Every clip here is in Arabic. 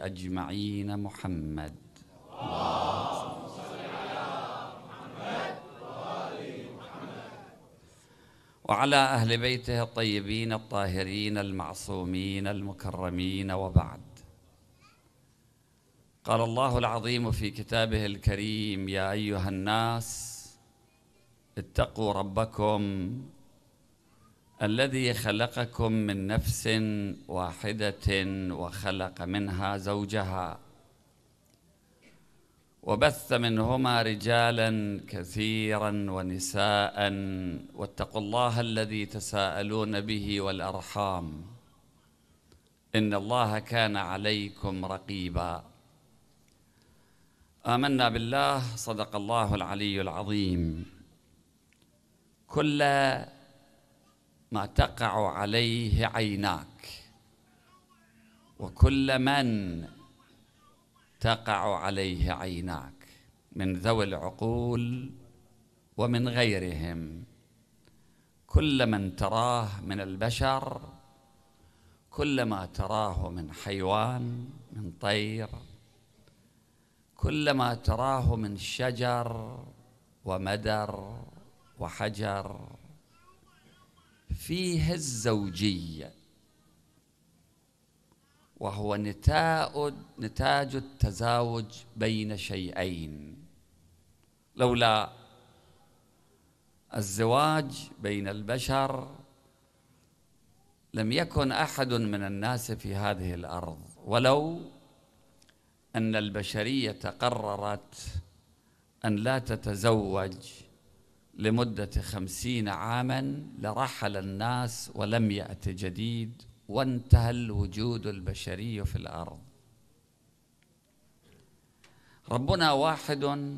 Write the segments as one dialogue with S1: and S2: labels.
S1: أجمعين محمد اللهم صل على محمد وعلى أهل بيته الطيبين الطاهرين المعصومين المكرمين وبعد قال الله العظيم في كتابه الكريم يا أيها الناس اتقوا ربكم الذي خلقكم من نفس واحدة وخلق منها زوجها وبث منهما رجالا كثيرا ونساء واتقوا الله الذي تساءلون به والأرحام إن الله كان عليكم رقيبا آمنا بالله صدق الله العلي العظيم كل ما تقع عليه عيناك وكل من تقع عليه عيناك من ذوي العقول ومن غيرهم كل من تراه من البشر كل ما تراه من حيوان من طير كل ما تراه من شجر ومدر وحجر فيه الزوجية وهو نتاج نتاج التزاوج بين شيئين لولا الزواج بين البشر لم يكن احد من الناس في هذه الارض ولو ان البشريه قررت ان لا تتزوج لمدة خمسين عاما لرحل الناس ولم يأت جديد وانتهى الوجود البشري في الأرض ربنا واحد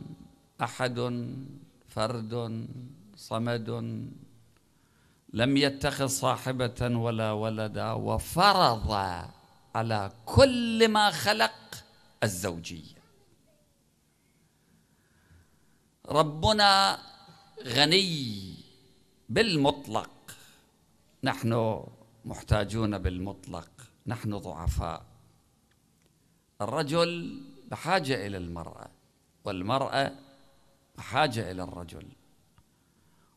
S1: أحد فرد صمد لم يتخذ صاحبة ولا ولدا وفرض على كل ما خلق الزوجية ربنا غني بالمطلق نحن محتاجون بالمطلق نحن ضعفاء الرجل بحاجه الى المراه والمراه بحاجه الى الرجل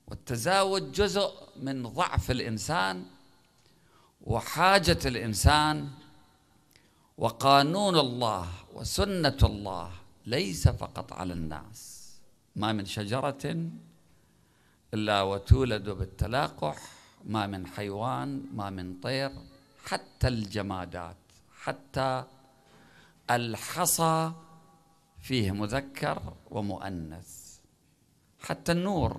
S1: والتزاوج جزء من ضعف الانسان وحاجه الانسان وقانون الله وسنه الله ليس فقط على الناس ما من شجره إلا وتولد بالتلاقح ما من حيوان ما من طير حتى الجمادات حتى الحصى فيه مذكر ومؤنث حتى النور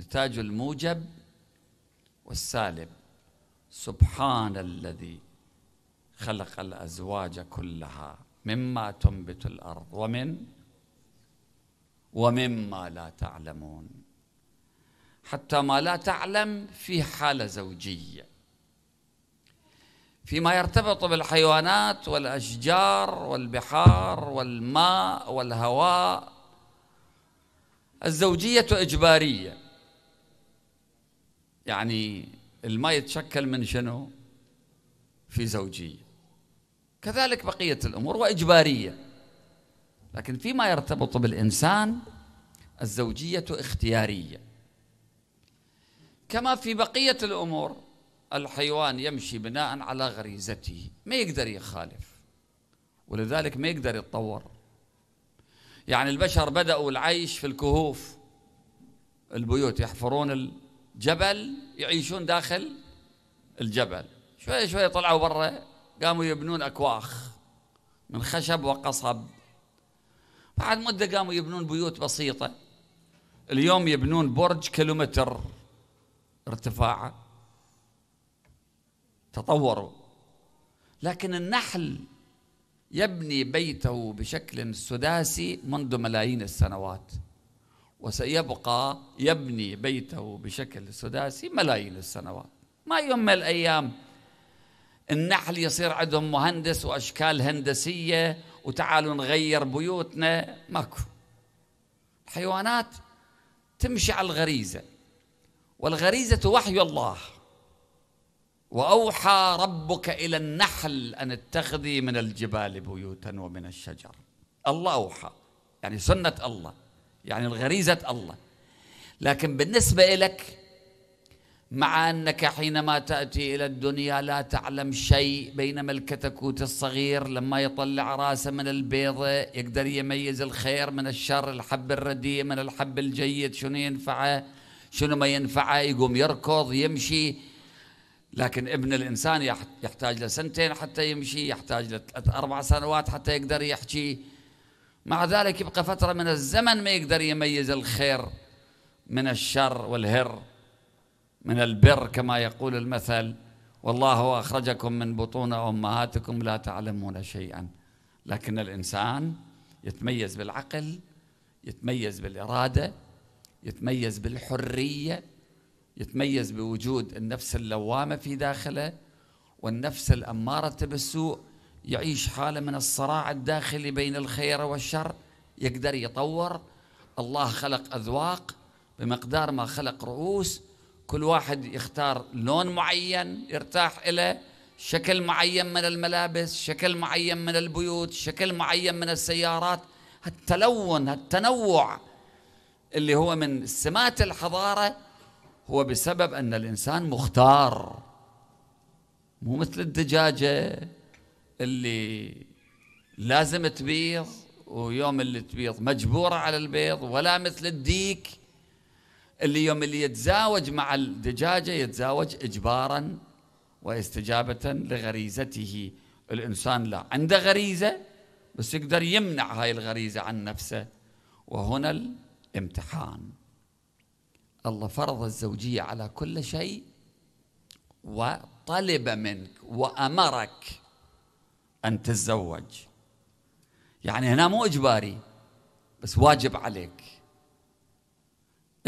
S1: نتاج الموجب والسالب سبحان الذي خلق الأزواج كلها مما تنبت الأرض ومن ومما لا تعلمون حتى ما لا تعلم في حالة زوجية فيما يرتبط بالحيوانات والأشجار والبحار والماء والهواء الزوجية إجبارية يعني الماء يتشكل من شنو في زوجية كذلك بقية الأمور وإجبارية لكن فيما يرتبط بالإنسان الزوجية اختيارية كما في بقية الأمور الحيوان يمشي بناء على غريزته ما يقدر يخالف ولذلك ما يقدر يتطور يعني البشر بدأوا العيش في الكهوف البيوت يحفرون الجبل يعيشون داخل الجبل شوي شوي طلعوا برا قاموا يبنون أكواخ من خشب وقصب بعد مدة قاموا يبنون بيوت بسيطة اليوم يبنون برج كيلومتر ارتفاعا تطوروا لكن النحل يبني بيته بشكل سداسي منذ ملايين السنوات وسيبقى يبني بيته بشكل سداسي ملايين السنوات ما يوم من الايام النحل يصير عندهم مهندس واشكال هندسيه وتعالوا نغير بيوتنا ماكو الحيوانات تمشي على الغريزه والغريزة وحي الله وأوحى ربك إلى النحل أن اتخذي من الجبال بيوتا ومن الشجر الله أوحى يعني سنة الله يعني الغريزة الله لكن بالنسبة لك مع أنك حينما تأتي إلى الدنيا لا تعلم شيء بينما الكتكوت الصغير لما يطلع راسه من البيضة يقدر يميز الخير من الشر الحب الرديء من الحب الجيد شنو ينفعه شنو ما ينفعه يقوم يركض يمشي لكن ابن الانسان يحتاج له سنتين حتى يمشي يحتاج له اربع سنوات حتى يقدر يحكي مع ذلك يبقى فتره من الزمن ما يقدر يميز الخير من الشر والهر من البر كما يقول المثل والله اخرجكم من بطون امهاتكم لا تعلمون شيئا لكن الانسان يتميز بالعقل يتميز بالاراده يتميز بالحريه يتميز بوجود النفس اللوامه في داخله والنفس الاماره بالسوء يعيش حاله من الصراع الداخلي بين الخير والشر يقدر يطور الله خلق اذواق بمقدار ما خلق رؤوس كل واحد يختار لون معين يرتاح إلى شكل معين من الملابس شكل معين من البيوت شكل معين من السيارات التلون التنوع اللي هو من سمات الحضارة هو بسبب أن الإنسان مختار مو مثل الدجاجة اللي لازم تبيض ويوم اللي تبيض مجبورة على البيض ولا مثل الديك اللي يوم اللي يتزاوج مع الدجاجة يتزاوج إجبارا واستجابة لغريزته الإنسان لا عنده غريزة بس يقدر يمنع هاي الغريزة عن نفسه وهنا امتحان الله فرض الزوجية على كل شيء وطلب منك وأمرك أن تتزوج يعني هنا مو إجباري بس واجب عليك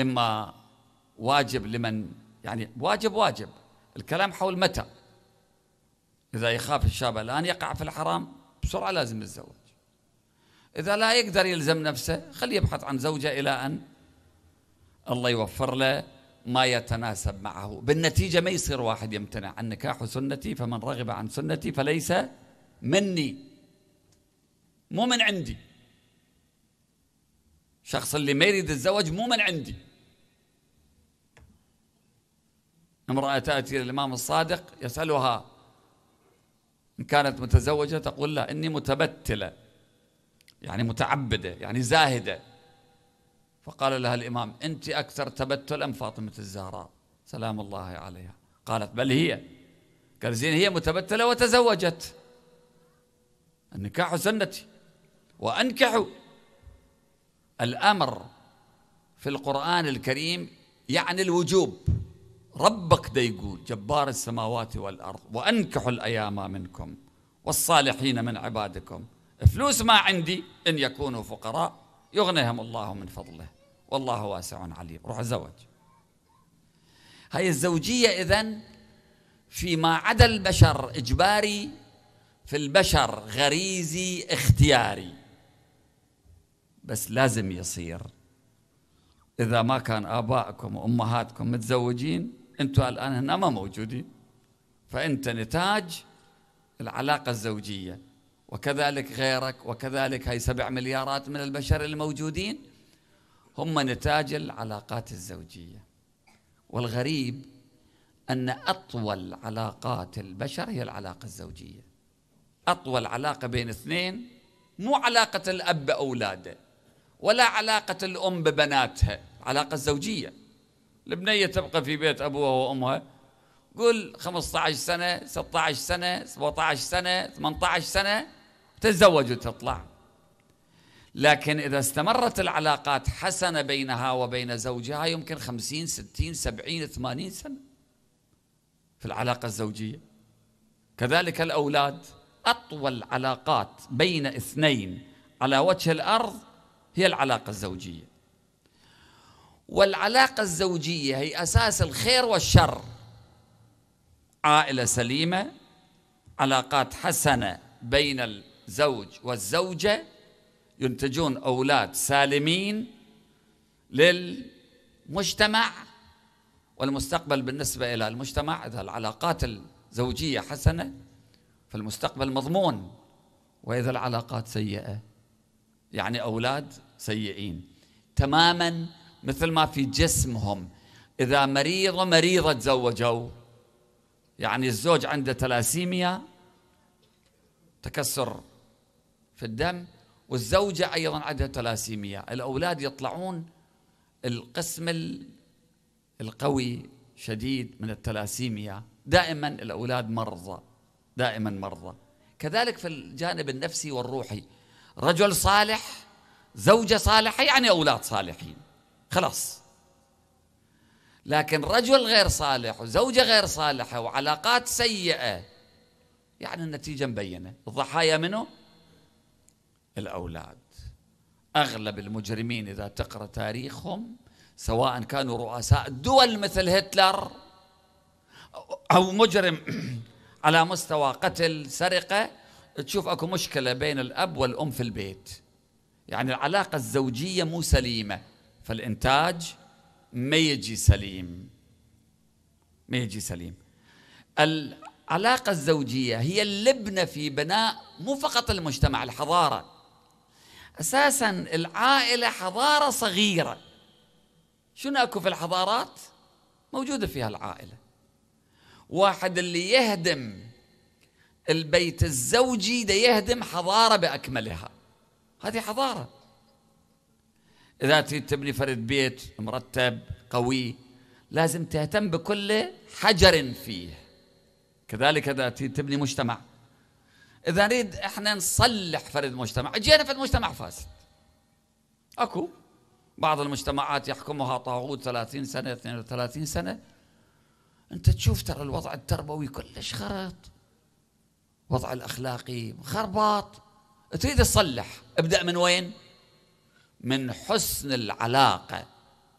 S1: إما واجب لمن يعني واجب واجب الكلام حول متى إذا يخاف الشاب الآن يقع في الحرام بسرعة لازم يتزوج إذا لا يقدر يلزم نفسه خليه يبحث عن زوجة إلى أن الله يوفر له ما يتناسب معه بالنتيجة ما يصير واحد يمتنع عن نكاح سنتي فمن رغب عن سنتي فليس مني مو من عندي الشخص اللي ما يريد الزواج مو من عندي امرأة تأتي للإمام الصادق يسألها إن كانت متزوجة تقول لا إني متبتلة يعني متعبدة يعني زاهدة فقال لها الإمام أنت أكثر تبتلا فاطمة الزهراء سلام الله عليها قالت بل هي قال زين هي متبتلة وتزوجت النكاح سنتي وأنكحوا الأمر في القرآن الكريم يعني الوجوب ربك دا يقول جبار السماوات والأرض وأنكحوا الأيام منكم والصالحين من عبادكم فلوس ما عندي إن يكونوا فقراء يغنيهم الله من فضله والله واسع عليم روح زوج هاي الزوجية إذن فيما عدا البشر إجباري في البشر غريزي اختياري بس لازم يصير إذا ما كان آبائكم وأمهاتكم متزوجين أنتم الآن هنا ما موجودين فأنت نتاج العلاقة الزوجية وكذلك غيرك وكذلك هاي سبع مليارات من البشر الموجودين هم نتاج العلاقات الزوجية والغريب أن أطول علاقات البشر هي العلاقة الزوجية أطول علاقة بين اثنين مو علاقة الأب بأولاده ولا علاقة الأم ببناتها علاقة زوجية البنية تبقى في بيت أبوها وأمها قل 15 سنة 16 سنة 17 سنة 18 سنة تتزوج وتطلع لكن إذا استمرت العلاقات حسنة بينها وبين زوجها يمكن خمسين ستين سبعين ثمانين سنة في العلاقة الزوجية كذلك الأولاد أطول علاقات بين اثنين على وجه الأرض هي العلاقة الزوجية والعلاقة الزوجية هي أساس الخير والشر عائلة سليمة علاقات حسنة بين زوج والزوجة ينتجون أولاد سالمين للمجتمع والمستقبل بالنسبة إلى المجتمع إذا العلاقات الزوجية حسنة فالمستقبل مضمون وإذا العلاقات سيئة يعني أولاد سيئين تماما مثل ما في جسمهم إذا مريضة مريضة تزوجوا يعني الزوج عنده تلاسيميا تكسر في الدم والزوجة أيضا عندها تلاسيميا الأولاد يطلعون القسم القوي شديد من التلاسيميا دائما الأولاد مرضى دائما مرضى كذلك في الجانب النفسي والروحي رجل صالح زوجة صالحة يعني أولاد صالحين خلاص لكن رجل غير صالح وزوجة غير صالحة وعلاقات سيئة يعني النتيجة مبينة الضحايا منه الأولاد أغلب المجرمين إذا تقرأ تاريخهم سواء كانوا رؤساء دول مثل هتلر أو مجرم على مستوى قتل سرقة تشوف أكو مشكلة بين الأب والأم في البيت يعني العلاقة الزوجية مو سليمة فالإنتاج ما يجي سليم ما يجي سليم العلاقة الزوجية هي اللبنة في بناء مو فقط المجتمع الحضارة أساسا العائلة حضارة صغيرة شنو أكو في الحضارات موجودة فيها العائلة واحد اللي يهدم البيت الزوجي ده يهدم حضارة بأكملها هذه حضارة إذا تريد تبني فرد بيت مرتب قوي لازم تهتم بكل حجر فيه كذلك إذا تريد تبني مجتمع اذا نريد احنا نصلح فرد المجتمع اجينا في المجتمع فاسد اكو بعض المجتمعات يحكمها طاغوت 30 سنه 32 سنه انت تشوف ترى الوضع التربوي كلش خرط وضع الاخلاقي خرباط تريد تصلح ابدا من وين من حسن العلاقه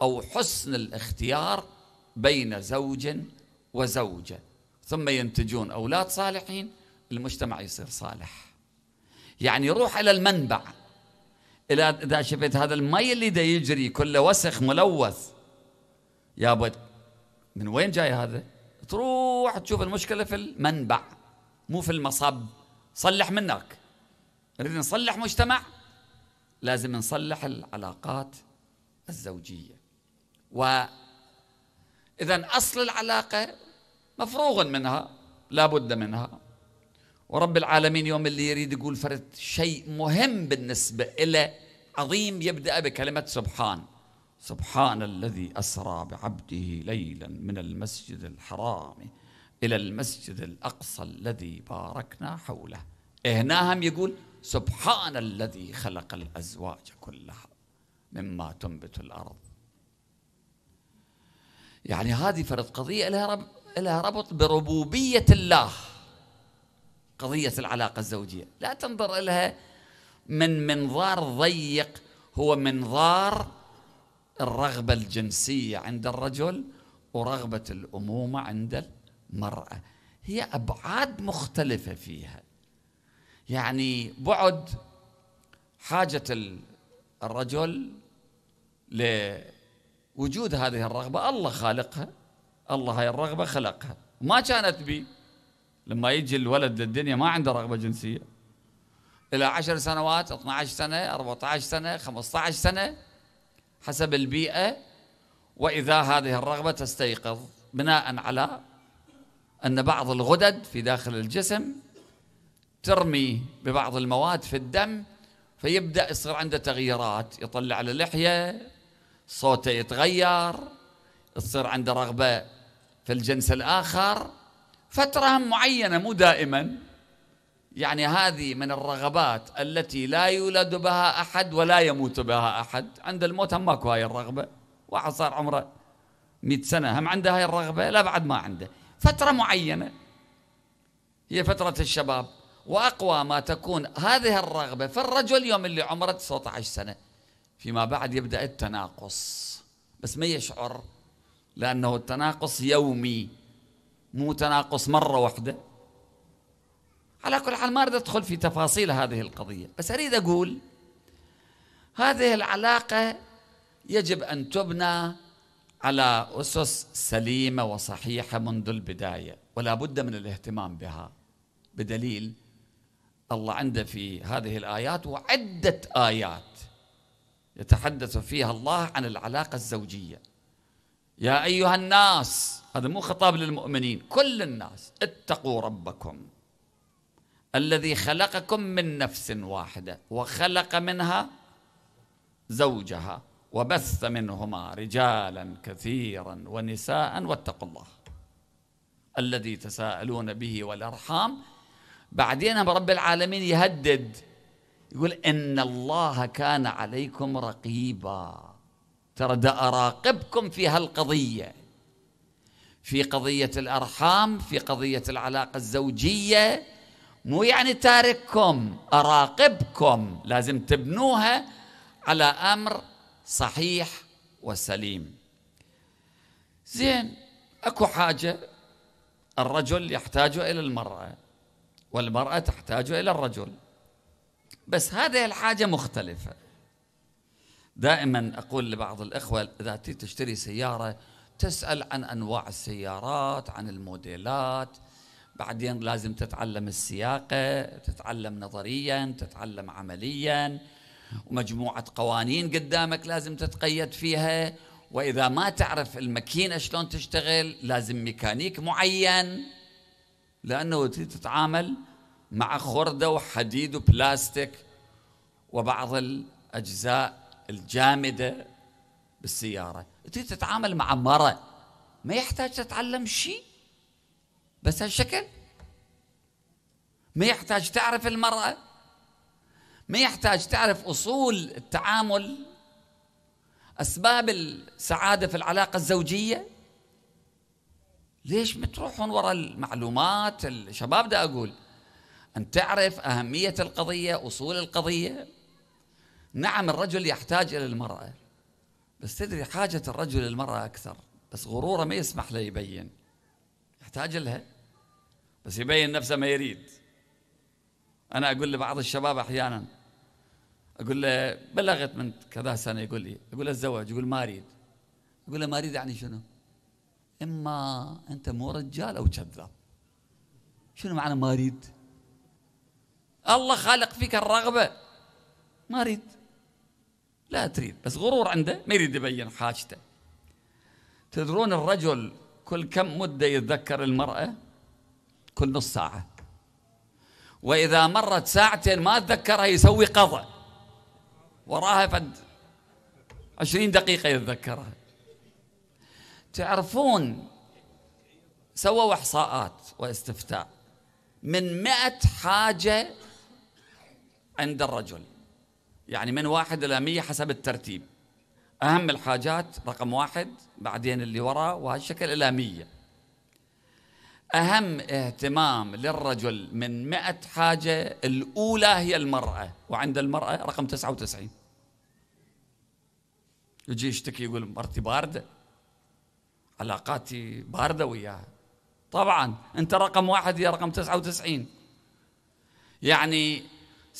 S1: او حسن الاختيار بين زوج وزوجه ثم ينتجون اولاد صالحين المجتمع يصير صالح يعني روح إلى المنبع إلى إذا شفت هذا المي اللي دا يجري كله وسخ ملوث يا بد من وين جاي هذا تروح تشوف المشكلة في المنبع مو في المصب صلح منك نريد نصلح مجتمع لازم نصلح العلاقات الزوجية و إذا أصل العلاقة مفروغ منها لابد منها ورب العالمين يوم اللي يريد يقول فرد شيء مهم بالنسبة إلى عظيم يبدأ بكلمة سبحان سبحان الذي أسرى بعبده ليلا من المسجد الحرام إلى المسجد الأقصى الذي باركنا حوله هنا هم يقول سبحان الذي خلق الأزواج كلها مما تنبت الأرض يعني هذه فرد قضية لها ربط بربوبية الله قضية العلاقة الزوجية لا تنظر إليها من منظار ضيق هو منظار الرغبة الجنسية عند الرجل ورغبة الأمومة عند المرأة هي أبعاد مختلفة فيها يعني بعد حاجة الرجل لوجود هذه الرغبة الله خالقها الله هاي الرغبة خلقها ما كانت بي لما يجي الولد للدنيا ما عنده رغبة جنسية إلى عشر سنوات 12 سنة 14 سنة 15 سنة حسب البيئة وإذا هذه الرغبة تستيقظ بناء على أن بعض الغدد في داخل الجسم ترمي ببعض المواد في الدم فيبدأ يصير عنده تغييرات يطلع اللحيه صوته يتغير تصير عنده رغبة في الجنس الآخر فترة معينة مو دائما يعني هذه من الرغبات التي لا يولد بها أحد ولا يموت بها أحد عند الموت هم ماكو هاي الرغبة واحد صار عمره 100 سنة هم عنده هاي الرغبة لا بعد ما عنده فترة معينة هي فترة الشباب وأقوى ما تكون هذه الرغبة في الرجل يوم اللي عمره 19 سنة فيما بعد يبدأ التناقص بس ما يشعر لأنه التناقص يومي مو تناقص مرة واحدة على كل حال ما أريد أدخل في تفاصيل هذه القضية بس أريد أقول هذه العلاقة يجب أن تبنى على أسس سليمة وصحيحة منذ البداية ولا بد من الاهتمام بها بدليل الله عنده في هذه الآيات وعدة آيات يتحدث فيها الله عن العلاقة الزوجية يا أيها الناس هذا مو خطاب للمؤمنين كل الناس اتقوا ربكم الذي خلقكم من نفس واحدة وخلق منها زوجها وبث منهما رجالا كثيرا ونساء واتقوا الله الذي تساءلون به والأرحام بعدين رب العالمين يهدد يقول إن الله كان عليكم رقيبا ترى أراقبكم في هالقضية في قضية الأرحام في قضية العلاقة الزوجية مو يعني تارككم أراقبكم لازم تبنوها على أمر صحيح وسليم زين أكو حاجة الرجل يحتاج إلى المرأة والمرأة تحتاج إلى الرجل بس هذه الحاجة مختلفة دائما أقول لبعض الإخوة إذا تشتري سيارة تسأل عن أنواع السيارات عن الموديلات بعدين لازم تتعلم السياقة تتعلم نظريا تتعلم عمليا ومجموعة قوانين قدامك لازم تتقيد فيها وإذا ما تعرف الماكينة شلون تشتغل لازم ميكانيك معين لأنه تتعامل مع خردة وحديد وبلاستيك وبعض الأجزاء الجامدة بالسيارة تريد تتعامل مع مرة ما يحتاج تتعلم شيء بس هالشكل ما يحتاج تعرف المرأة ما يحتاج تعرف أصول التعامل أسباب السعادة في العلاقة الزوجية ليش تروحون وراء المعلومات الشباب ده أقول أن تعرف أهمية القضية أصول القضية نعم الرجل يحتاج إلى المرأة بس تدري حاجة الرجل للمرأة أكثر بس غروره ما يسمح له يبين يحتاج لها بس يبين نفسه ما يريد أنا أقول لبعض الشباب أحيانا أقول له بلغت من كذا سنة يقول لي أقول له الزواج يقول ما أريد أقول له ما أريد يعني شنو إما أنت مو رجال أو كذاب شنو معنى ما أريد الله خالق فيك الرغبة ما أريد لا تريد بس غرور عنده ما يريد يبين حاجته تدرون الرجل كل كم مدة يتذكر المرأة كل نص ساعة وإذا مرت ساعتين ما تذكرها يسوي قضاء وراها فد عشرين دقيقة يتذكرها تعرفون سووا إحصاءات واستفتاء من مئة حاجة عند الرجل يعني من واحد إلى مية حسب الترتيب أهم الحاجات رقم واحد بعدين اللي وراه وهالشكل إلى مية أهم اهتمام للرجل من مئة حاجة الأولى هي المرأة وعند المرأة رقم تسعة وتسعين يجي يشتكي يقول مرتي باردة علاقاتي باردة وياها طبعا أنت رقم واحد هي رقم تسعة وتسعين يعني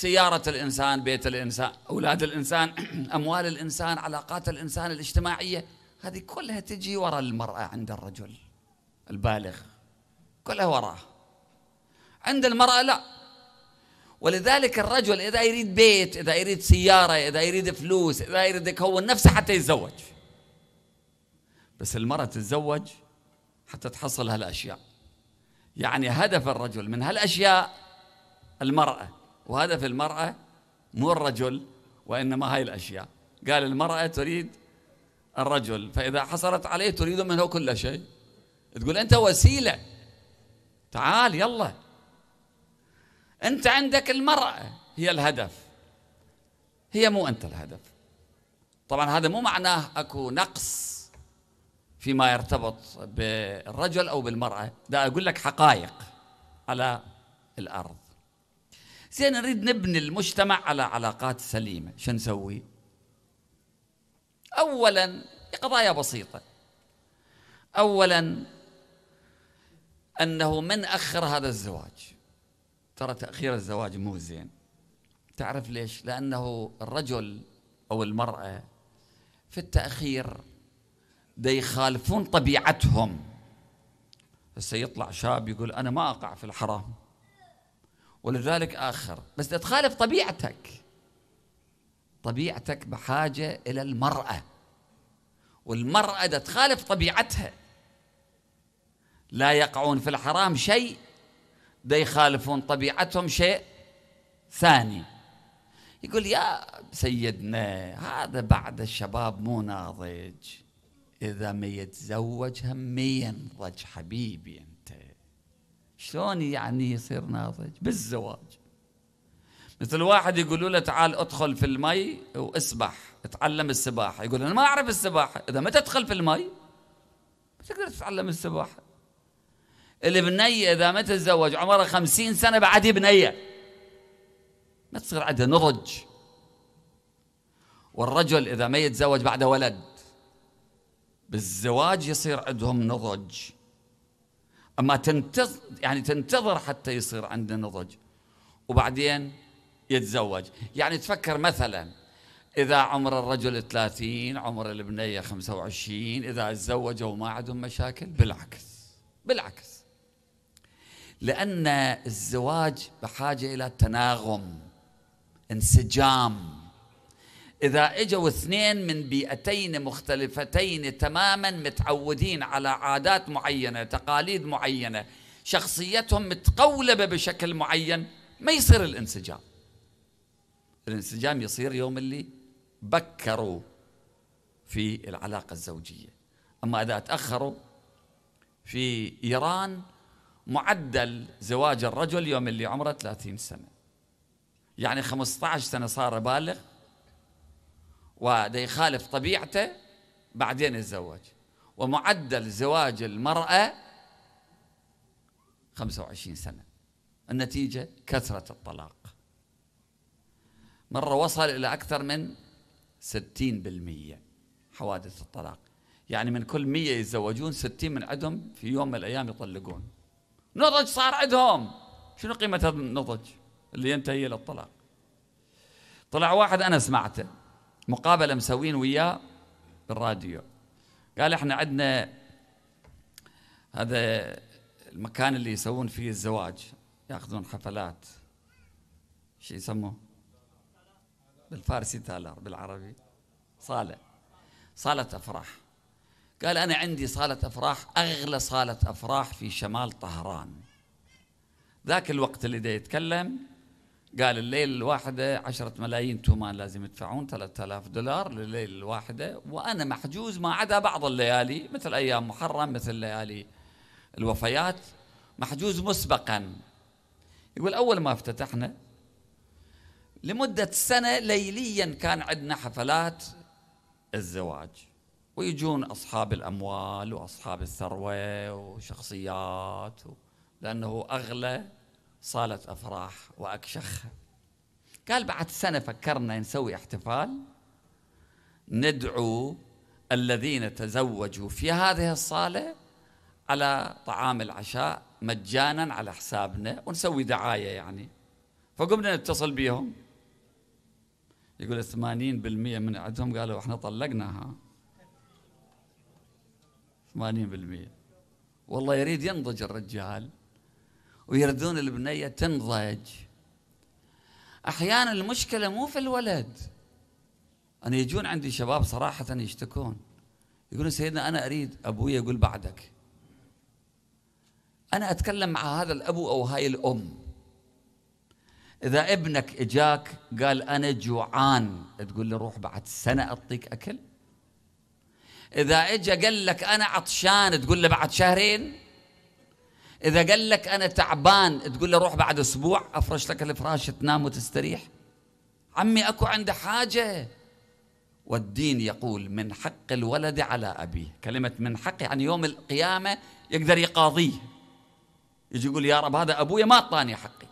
S1: سيارة الإنسان بيت الإنسان أولاد الإنسان أموال الإنسان علاقات الإنسان الاجتماعية هذه كلها تجي وراء المرأة عند الرجل البالغ كلها وراه عند المرأة لا ولذلك الرجل إذا يريد بيت إذا يريد سيارة إذا يريد فلوس إذا يريد يكون نفسه حتى يتزوج بس المرأة تتزوج حتى تحصل هالأشياء يعني هدف الرجل من هالأشياء المرأة وهدف المرأة مو الرجل وإنما هاي الأشياء قال المرأة تريد الرجل فإذا حصلت عليه تريد منه كل شيء تقول أنت وسيلة تعال يلا أنت عندك المرأة هي الهدف هي مو أنت الهدف طبعا هذا مو معناه أكو نقص فيما يرتبط بالرجل أو بالمرأة ده أقول لك حقائق على الأرض زين نريد نبني المجتمع على علاقات سليمة شو نسوي أولا قضايا بسيطة أولا أنه من أخر هذا الزواج ترى تأخير الزواج مو زين تعرف ليش لأنه الرجل أو المرأة في التأخير دي يخالفون طبيعتهم هسه يطلع شاب يقول أنا ما أقع في الحرام ولذلك آخر بس تخالف طبيعتك طبيعتك بحاجة إلى المرأة والمرأة تخالف طبيعتها لا يقعون في الحرام شيء ده يخالفون طبيعتهم شيء ثاني يقول يا سيدنا هذا بعد الشباب مو ناضج إذا ما يتزوج هم ينضج حبيبي شلون يعني يصير ناضج بالزواج مثل واحد يقولوا له تعال ادخل في المي واسبح اتعلم السباحه يقول انا ما اعرف السباحه اذا ما تدخل في المي ما تقدر تتعلم السباحه البنية إذا ما تتزوج عمرها خمسين سنة بعد بنية ما تصير عندها نضج والرجل إذا ما يتزوج بعد ولد بالزواج يصير عندهم نضج اما تنتظر يعني تنتظر حتى يصير عنده نضج وبعدين يتزوج يعني تفكر مثلا إذا عمر الرجل 30 عمر البنية 25 إذا تزوجوا ما عندهم مشاكل بالعكس بالعكس لأن الزواج بحاجة إلى تناغم انسجام إذا إجوا اثنين من بيئتين مختلفتين تماما متعودين على عادات معينة تقاليد معينة شخصيتهم متقولبة بشكل معين ما يصير الانسجام الانسجام يصير يوم اللي بكروا في العلاقة الزوجية أما إذا تأخروا في إيران معدل زواج الرجل يوم اللي عمره 30 سنة يعني 15 سنة صار بالغ وده يخالف طبيعته بعدين يتزوج ومعدل زواج المرأة 25 سنة النتيجة كثرة الطلاق مرة وصل إلى أكثر من 60% حوادث الطلاق يعني من كل 100 يتزوجون 60 من عندهم في يوم من الأيام يطلقون نضج صار عندهم شنو قيمة هذا النضج اللي ينتهي إلى الطلاق طلع واحد أنا سمعته مقابله مسوين وياه بالراديو قال احنا عندنا هذا المكان اللي يسوون فيه الزواج ياخذون حفلات شو يسموه بالفارسي تالر بالعربي صاله صاله افراح قال انا عندي صاله افراح اغلى صاله افراح في شمال طهران ذاك الوقت اللي دا يتكلم قال الليلة الواحدة عشرة ملايين تومان لازم يدفعون 3000 دولار لليلة الواحدة وأنا محجوز ما عدا بعض الليالي مثل أيام محرم مثل ليالي الوفيات محجوز مسبقا يقول أول ما افتتحنا لمدة سنة ليليا كان عندنا حفلات الزواج ويجون أصحاب الأموال وأصحاب الثروة وشخصيات لأنه أغلى صالة أفراح وأكشخها قال بعد سنة فكرنا نسوي احتفال ندعو الذين تزوجوا في هذه الصالة على طعام العشاء مجانا على حسابنا ونسوي دعاية يعني فقمنا نتصل بيهم يقول 80% من عندهم قالوا احنا طلقناها 80% والله يريد ينضج الرجال ويردون البنية تنضج أحيانا المشكلة مو في الولد أنا يجون عندي شباب صراحة يشتكون يقولون سيدنا أنا أريد أبوي يقول بعدك أنا أتكلم مع هذا الأبو أو هاي الأم إذا ابنك إجاك قال أنا جوعان تقول له روح بعد سنة أعطيك أكل إذا إجا قال لك أنا عطشان تقول له بعد شهرين إذا قال لك أنا تعبان تقول له روح بعد أسبوع أفرش لك الفراش تنام وتستريح عمي أكو عنده حاجة والدين يقول من حق الولد على أبيه كلمة من حق يعني يوم القيامة يقدر يقاضيه يجي يقول يا رب هذا أبويا ما أعطاني حقي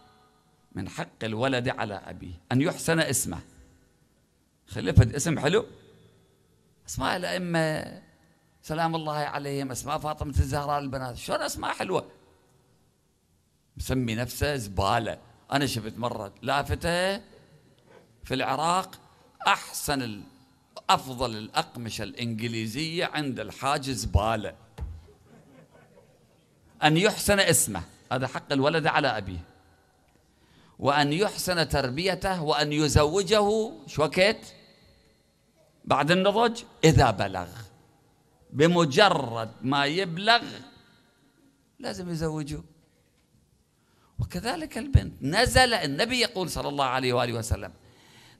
S1: من حق الولد على أبيه أن يحسن اسمه خلفت اسم حلو أسماء الأئمة سلام الله عليهم أسماء فاطمة الزهراء البنات شلون أسماء حلوة مسمي نفسه زباله انا شفت مره لافته في العراق احسن افضل الاقمشه الانجليزيه عند الحاج زباله ان يحسن اسمه هذا حق الولد على ابيه وان يحسن تربيته وان يزوجه شوكيت بعد النضج اذا بلغ بمجرد ما يبلغ لازم يزوجه وكذلك البنت نزل النبي يقول صلى الله عليه وآله وسلم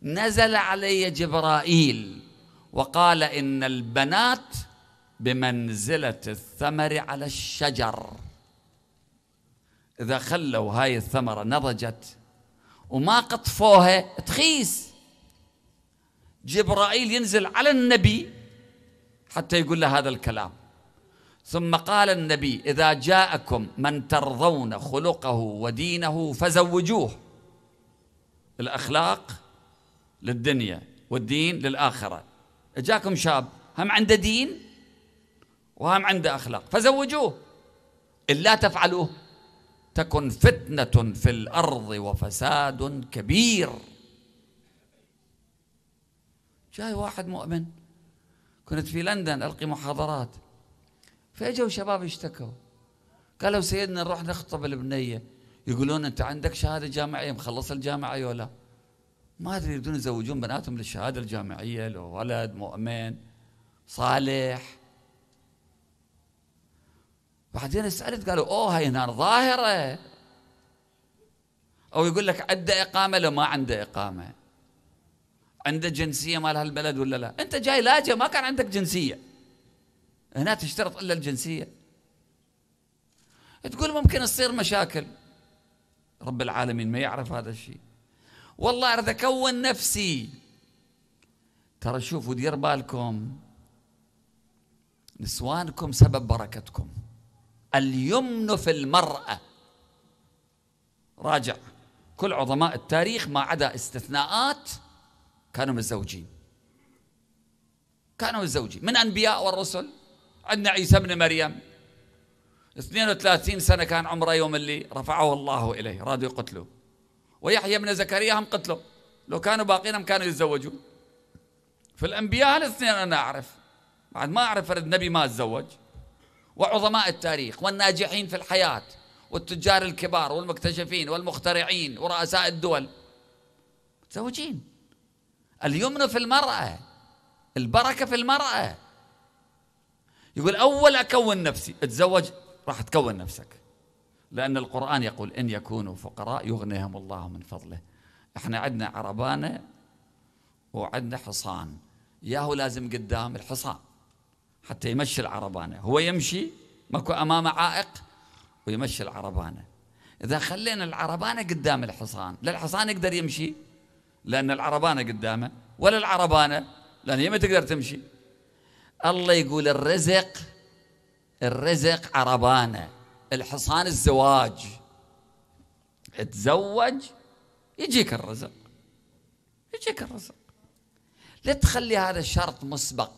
S1: نزل علي جبرائيل وقال إن البنات بمنزلة الثمر على الشجر إذا خلوا هاي الثمرة نضجت وما قطفوها تخيس جبرائيل ينزل على النبي حتى يقول له هذا الكلام ثم قال النبي إذا جاءكم من ترضون خلقه ودينه فزوجوه الأخلاق للدنيا والدين للآخرة جاءكم شاب هم عنده دين وهم عنده أخلاق فزوجوه إلا تفعلوه تكن فتنة في الأرض وفساد كبير جاي واحد مؤمن كنت في لندن ألقي محاضرات فاجوا شباب يشتكوا قالوا سيدنا نروح نخطب البنيه يقولون انت عندك شهاده جامعيه مخلص الجامعه يولا ما ادري يريدون يزوجون بناتهم للشهاده الجامعيه لو ولد مؤمن صالح بعدين سالت قالوا اوه هاي نار ظاهره او يقول لك عنده اقامه لو ما عنده اقامه عنده جنسيه مال هالبلد ولا لا انت جاي لاجئ ما كان عندك جنسيه هنا تشترط إلا الجنسية تقول ممكن تصير مشاكل رب العالمين ما يعرف هذا الشيء والله أريد أكون نفسي ترى شوفوا دير بالكم نسوانكم سبب بركتكم اليمن في المرأة راجع كل عظماء التاريخ ما عدا استثناءات كانوا متزوجين كانوا متزوجين من أنبياء والرسل عندنا عيسى ابن مريم 32 سنة كان عمره يوم اللي رفعه الله إليه رادوا يقتلوه ويحيى بن زكريا هم قتلوا لو كانوا باقين هم كانوا يتزوجوا في الأنبياء الاثنين أنا أعرف بعد ما أعرف فرد النبي ما تزوج وعظماء التاريخ والناجحين في الحياة والتجار الكبار والمكتشفين والمخترعين ورؤساء الدول متزوجين اليمن في المرأة البركة في المرأة يقول أول أكون نفسي اتزوج راح تكون نفسك لأن القرآن يقول إن يكونوا فقراء يغنيهم الله من فضله احنا عندنا عربانة وعندنا حصان ياهو لازم قدام الحصان حتى يمشي العربانة هو يمشي ماكو أمامه عائق ويمشي العربانة إذا خلينا العربانة قدام الحصان لا الحصان يقدر يمشي لأن العربانة قدامه ولا العربانة لأن هي ما تقدر تمشي الله يقول الرزق الرزق عربانة الحصان الزواج تزوج يجيك الرزق يجيك الرزق لا تخلي هذا الشرط مسبق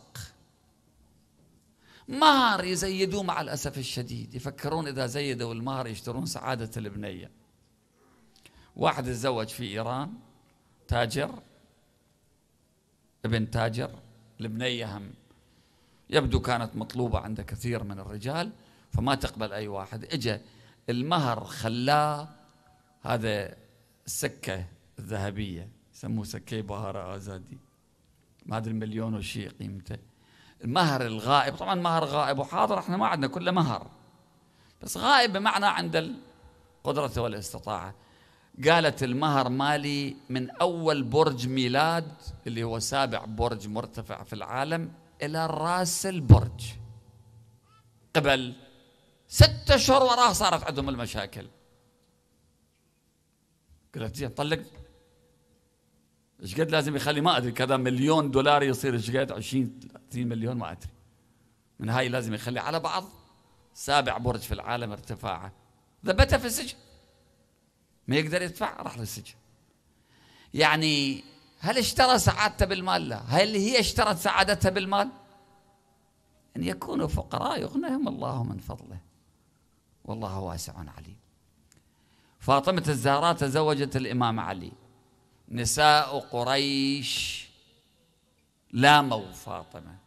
S1: مهر يزيدوه مع الأسف الشديد يفكرون إذا زيدوا المهر يشترون سعادة البنية واحد تزوج في إيران تاجر ابن تاجر البنية هم يبدو كانت مطلوبة عند كثير من الرجال فما تقبل أي واحد إجا المهر خلاه هذا السكة الذهبية يسموه سكة بهارة آزادي ما أدري مليون وشيء قيمته المهر الغائب طبعا مهر غائب وحاضر احنا ما عندنا كله مهر بس غائب بمعنى عند القدرة والاستطاعة قالت المهر مالي من أول برج ميلاد اللي هو سابع برج مرتفع في العالم إلى رأس البرج قبل ستة أشهر وراه صارت عندهم المشاكل قلت زين طلق ايش قد لازم يخلي ما ادري كذا مليون دولار يصير ايش قد 20 30 مليون ما ادري من هاي لازم يخلي على بعض سابع برج في العالم ارتفاعه ذبته في السجن ما يقدر يدفع راح للسجن يعني هل اشترى سعادته بالمال لا هل هي اشترت سعادتها بالمال أن يكونوا فقراء يغنيهم الله من فضله والله واسع عليم فاطمة الزهراء تزوجت الإمام علي نساء قريش لاموا فاطمة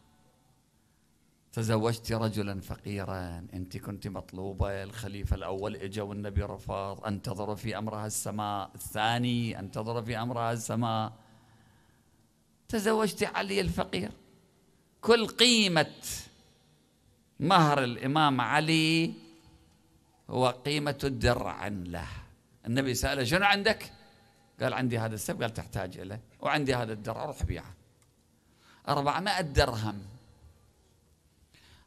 S1: تزوجت رجلا فقيرا أنت كنت مطلوبة الخليفة الأول إجا والنبي رفض أنتظر في أمرها السماء الثاني أنتظر في أمرها السماء تزوجت علي الفقير كل قيمة مهر الإمام علي هو قيمة الدرع له النبي سأله شنو عندك قال عندي هذا السب قال تحتاج إليه وعندي هذا الدرع روح بيعه أربعمائة درهم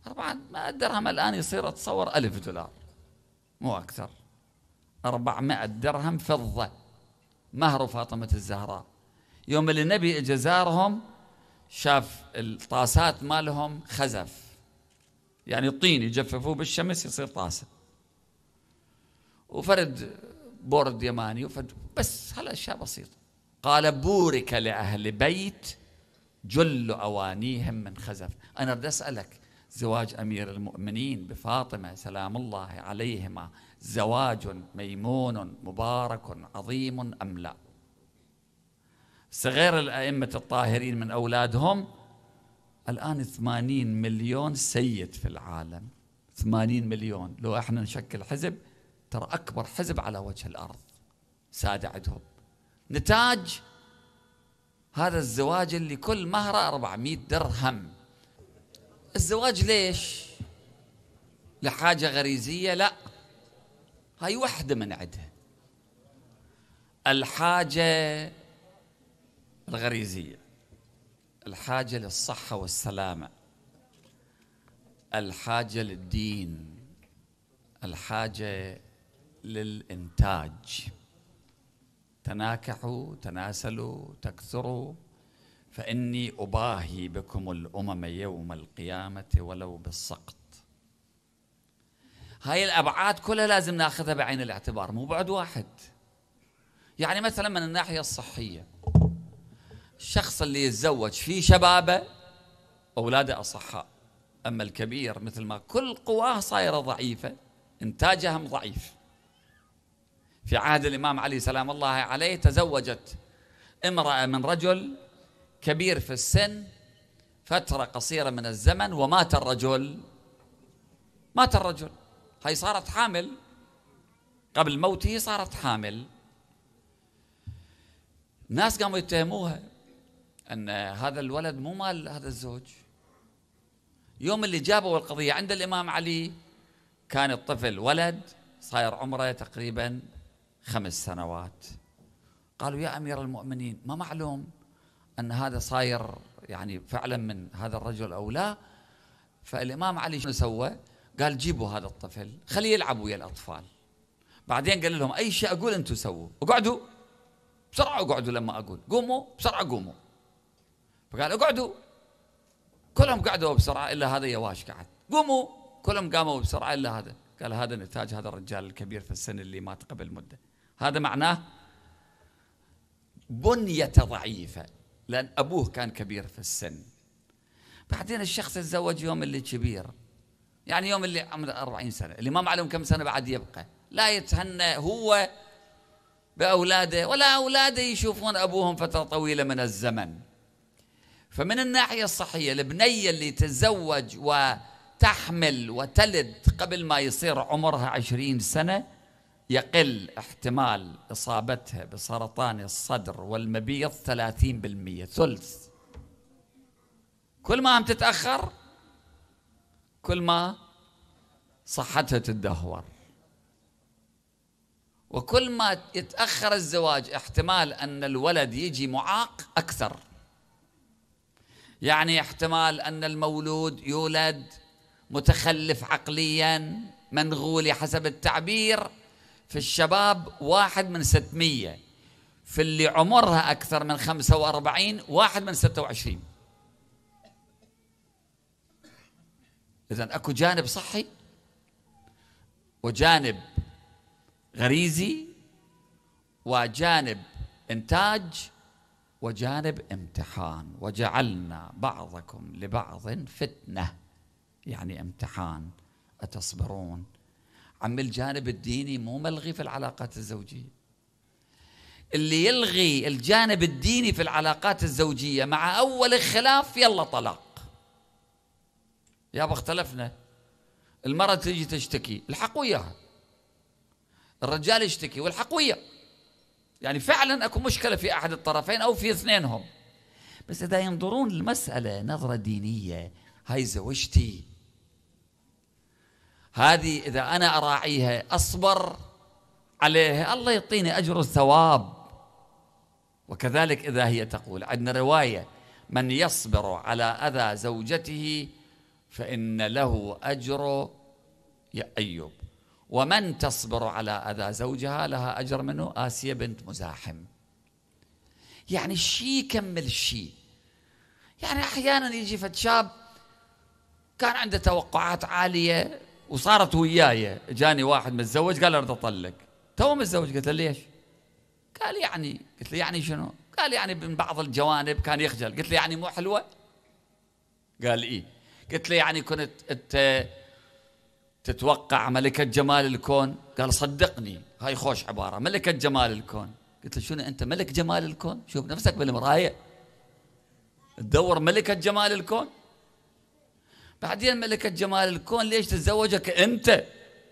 S1: أربعمائة درهم الآن يصير أتصور ألف دولار مو أكثر أربعمائة درهم فضة مهر فاطمة الزهراء يوم اللي النبي اجى زارهم شاف الطاسات مالهم خزف يعني الطين يجففوه بالشمس يصير طاسه وفرد بورد يماني وفرد بس هالاشياء بسيطه قال بورك لاهل بيت جل اوانيهم من خزف انا بدي اسالك زواج امير المؤمنين بفاطمه سلام الله عليهما زواج ميمون مبارك عظيم ام لا صغير الأئمة الطاهرين من أولادهم الآن 80 مليون سيد في العالم 80 مليون لو احنا نشكل حزب ترى أكبر حزب على وجه الأرض سادة عندهم نتاج هذا الزواج اللي كل مهرة 400 درهم الزواج ليش لحاجة غريزية لا هاي وحدة من عدها الحاجة الغريزية الحاجة للصحة والسلامة الحاجة للدين الحاجة للإنتاج تناكحوا تناسلوا تكثروا فإني أباهي بكم الأمم يوم القيامة ولو بالسقط هاي الأبعاد كلها لازم ناخذها بعين الاعتبار مو بعد واحد يعني مثلا من الناحية الصحية الشخص اللي يتزوج في شبابه أولاده أصحاء أما الكبير مثل ما كل قواه صايرة ضعيفة إنتاجهم ضعيف في عهد الإمام علي سلام الله عليه تزوجت امرأة من رجل كبير في السن فترة قصيرة من الزمن ومات الرجل مات الرجل هاي صارت حامل قبل موته صارت حامل ناس قاموا يتهموها ان هذا الولد مو مال هذا الزوج يوم اللي جابوا القضيه عند الامام علي كان الطفل ولد صاير عمره تقريبا خمس سنوات قالوا يا امير المؤمنين ما معلوم ان هذا صاير يعني فعلا من هذا الرجل او لا فالامام علي شنو سوى؟ قال جيبوا هذا الطفل خليه يلعب ويا الاطفال بعدين قال لهم اي شيء اقول انتم سووا اقعدوا بسرعه اقعدوا لما اقول قوموا بسرعه قوموا فقال اقعدوا كلهم قعدوا بسرعة إلا هذا يواش قعد قوموا كلهم قاموا بسرعة إلا هذا قال هذا نتاج هذا الرجال الكبير في السن اللي مات قبل مدة هذا معناه بنية ضعيفة لأن أبوه كان كبير في السن بعدين الشخص تزوج يوم اللي كبير يعني يوم اللي عمره 40 سنة اللي ما معلوم كم سنة بعد يبقى لا يتهنى هو بأولاده ولا أولاده يشوفون أبوهم فترة طويلة من الزمن فمن الناحية الصحية البنية اللي تتزوج وتحمل وتلد قبل ما يصير عمرها عشرين سنة يقل احتمال إصابتها بسرطان الصدر والمبيض ثلاثين بالمية ثلث كل ما هم تتأخر كل ما صحتها تدهور وكل ما يتأخر الزواج احتمال أن الولد يجي معاق أكثر يعني احتمال أن المولود يولد متخلف عقليا منغولي حسب التعبير في الشباب واحد من 600 في اللي عمرها أكثر من 45 واحد من 26 إذا أكو جانب صحي وجانب غريزي وجانب إنتاج وجانب امتحان وجعلنا بعضكم لبعض فتنه يعني امتحان اتصبرون عم الجانب الديني مو ملغي في العلاقات الزوجيه اللي يلغي الجانب الديني في العلاقات الزوجيه مع اول خلاف يلا طلاق يا اختلفنا المرأة تيجي تشتكي الحق وياها الرجال يشتكي والحق وياه يعني فعلا أكو مشكلة في أحد الطرفين أو في اثنينهم بس إذا ينظرون المسألة نظرة دينية هاي زوجتي هذه إذا أنا أراعيها أصبر عليها الله يعطيني أجر الثواب وكذلك إذا هي تقول عندنا رواية من يصبر على أذى زوجته فإن له أجر يا أيوب ومن تصبر على أذى زوجها لها أجر منه آسية بنت مزاحم يعني الشيء يكمل الشيء يعني أحيانا يجي فتشاب كان عنده توقعات عالية وصارت وياي جاني واحد متزوج قال أريد أطلق تو متزوج قلت له ليش قال يعني قلت له يعني شنو قال يعني من بعض الجوانب كان يخجل قلت له يعني مو حلوة قال إيه قلت له يعني كنت أنت تتوقع ملكة جمال الكون قال صدقني هاي خوش عبارة ملكة جمال الكون قلت له شنو أنت ملك جمال الكون شوف نفسك بالمراية تدور ملكة جمال الكون بعدين ملكة جمال الكون ليش تتزوجك أنت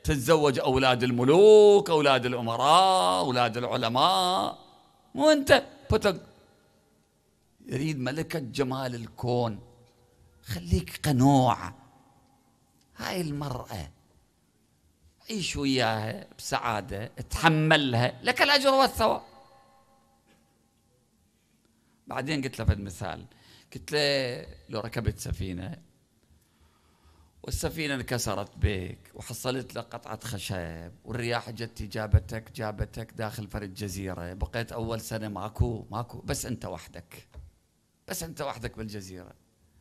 S1: تتزوج أولاد الملوك أولاد الأمراء أولاد العلماء مو أنت بتق يريد ملكة جمال الكون خليك قنوع هاي المرأة عيش وياها بسعادة تحملها لك الأجر والثواب بعدين قلت له في المثال قلت له لو ركبت سفينة والسفينة انكسرت بك وحصلت لك قطعة خشب والرياح جت جابتك جابتك داخل فرد جزيرة بقيت أول سنة ماكو ماكو بس أنت وحدك بس أنت وحدك بالجزيرة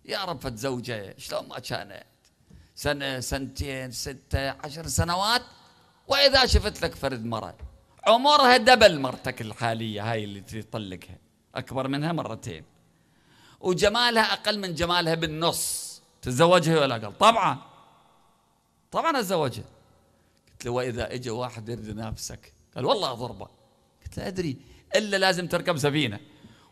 S1: يا رب فت زوجة شلون ما كانت سنة سنتين ستة عشر سنوات وإذا شفت لك فرد مرة عمرها دبل مرتك الحالية هاي اللي تطلقها أكبر منها مرتين وجمالها أقل من جمالها بالنص تزوجها ولا قال طبعا طبعا أتزوجها قلت له وإذا إجا واحد يرد ينافسك قال والله أضربه قلت له أدري إلا لازم تركب سفينة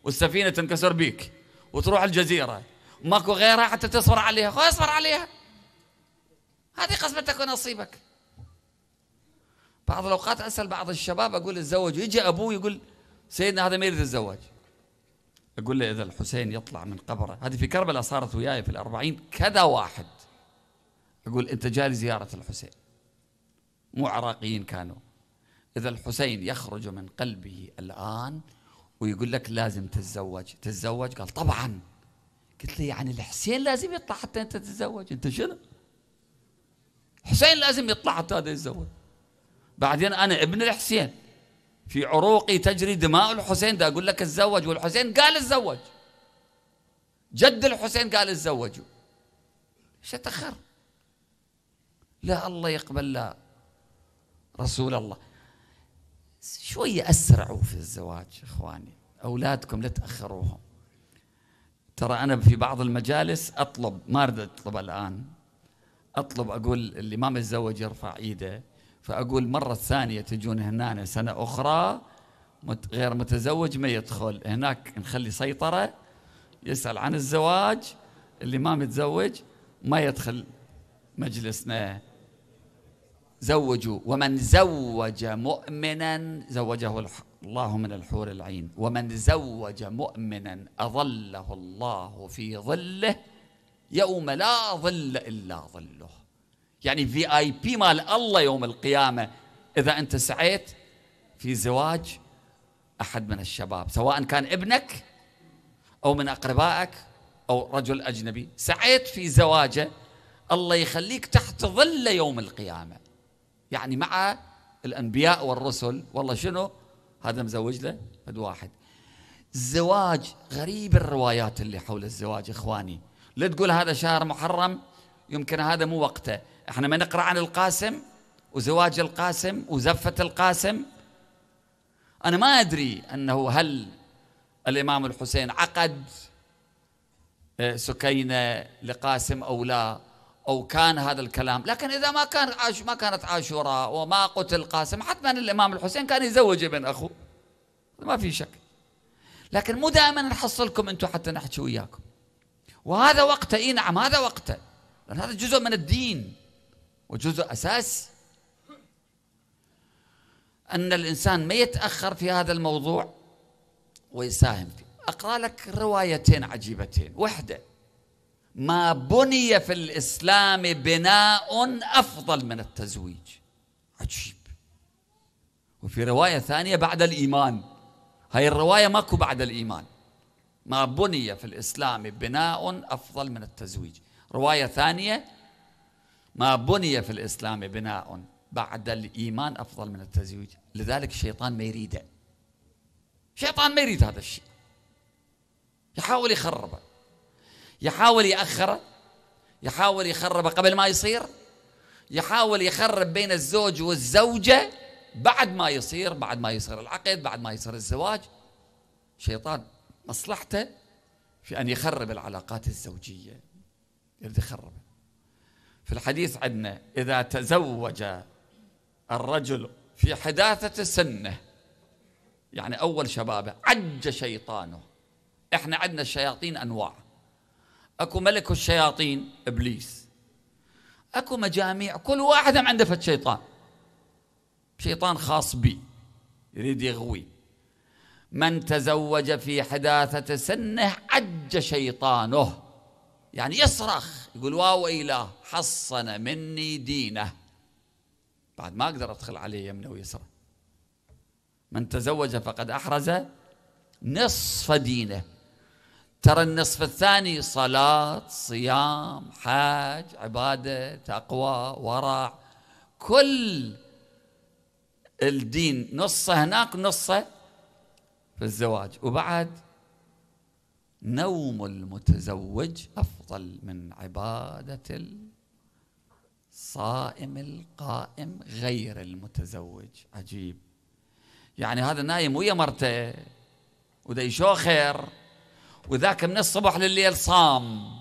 S1: والسفينة تنكسر بيك وتروح الجزيرة ماكو غيرها حتى تصبر عليها خلاص اصبر عليها هذه قسمتك ونصيبك بعض الأوقات أسأل بعض الشباب أقول اتزوج يجي ابوي يقول سيدنا هذا ما يريد الزواج أقول له إذا الحسين يطلع من قبره هذه في كربلاء صارت وياي في الأربعين كذا واحد أقول أنت جاي لزيارة الحسين مو عراقيين كانوا إذا الحسين يخرج من قلبه الآن ويقول لك لازم تتزوج تتزوج قال طبعا قلت له يعني الحسين لازم يطلع حتى أنت تتزوج أنت شنو حسين لازم يطلع حتى هذا يتزوج بعدين انا ابن الحسين في عروقي تجري دماء الحسين ده اقول لك اتزوج والحسين قال اتزوج جد الحسين قال اتزوجوا ايش اتاخر لا الله يقبل لا رسول الله شوية أسرعوا في الزواج إخواني أولادكم لا تأخروهم ترى أنا في بعض المجالس أطلب ما أريد أطلب الآن اطلب اقول اللي ما متزوج يرفع ايده فاقول مره ثانيه تجون هنا سنه اخرى غير متزوج ما يدخل هناك نخلي سيطره يسال عن الزواج اللي ما متزوج ما يدخل مجلسنا زوجوا ومن زوج مؤمنا زوجه الله من الحور العين ومن زوج مؤمنا اظله الله في ظله يوم لا ظل إلا ظله يعني في آي بي مال الله يوم القيامة إذا أنت سعيت في زواج أحد من الشباب سواء كان ابنك أو من أقربائك أو رجل أجنبي سعيت في زواجه الله يخليك تحت ظله يوم القيامة يعني مع الأنبياء والرسل والله شنو هذا مزوج له هذا واحد الزواج غريب الروايات اللي حول الزواج إخواني لا تقول هذا شهر محرم يمكن هذا مو وقته احنا ما نقرأ عن القاسم وزواج القاسم وزفة القاسم أنا ما أدري أنه هل الإمام الحسين عقد آه، سكينة لقاسم أو لا أو كان هذا الكلام لكن إذا ما كان عاش ما كانت عاشوراء وما قتل قاسم حتما الإمام الحسين كان يزوج ابن أخوه ما في شك لكن مو دائما نحصلكم أنتم حتى نحكي وياكم وهذا وقته اي نعم هذا وقته لان هذا جزء من الدين وجزء اساس ان الانسان ما يتاخر في هذا الموضوع ويساهم فيه اقرا لك روايتين عجيبتين واحده ما بني في الاسلام بناء افضل من التزويج عجيب وفي روايه ثانيه بعد الايمان هاي الروايه ماكو بعد الايمان ما بني في الإسلام بناء أفضل من التزويج رواية ثانية ما بني في الإسلام بناء بعد الإيمان أفضل من التزويج لذلك الشيطان ما يريده الشيطان ما يريد هذا الشيء يحاول يخربه يحاول يأخره يحاول يخربه قبل ما يصير يحاول يخرب بين الزوج والزوجة بعد ما يصير بعد ما يصير العقد بعد ما يصير الزواج شيطان مصلحته في أن يخرب العلاقات الزوجية يريد يخربها في الحديث عندنا إذا تزوج الرجل في حداثة سنة يعني أول شبابه عج شيطانه إحنا عندنا الشياطين أنواع أكو ملك الشياطين إبليس أكو مجاميع كل واحد عنده شيطان شيطان خاص بي يريد يغوي من تزوج في حداثة سنه عج شيطانه يعني يصرخ يقول واو إله حصن مني دينه بعد ما أقدر أدخل عليه يمنه ويسره من تزوج فقد أحرز نصف دينه ترى النصف الثاني صلاة صيام حاج عبادة تقوى ورع كل الدين نصه هناك نصه الزواج وبعد نوم المتزوج أفضل من عبادة الصائم القائم غير المتزوج عجيب يعني هذا نايم ويا مرته ودا خير وذاك من الصبح لليل صام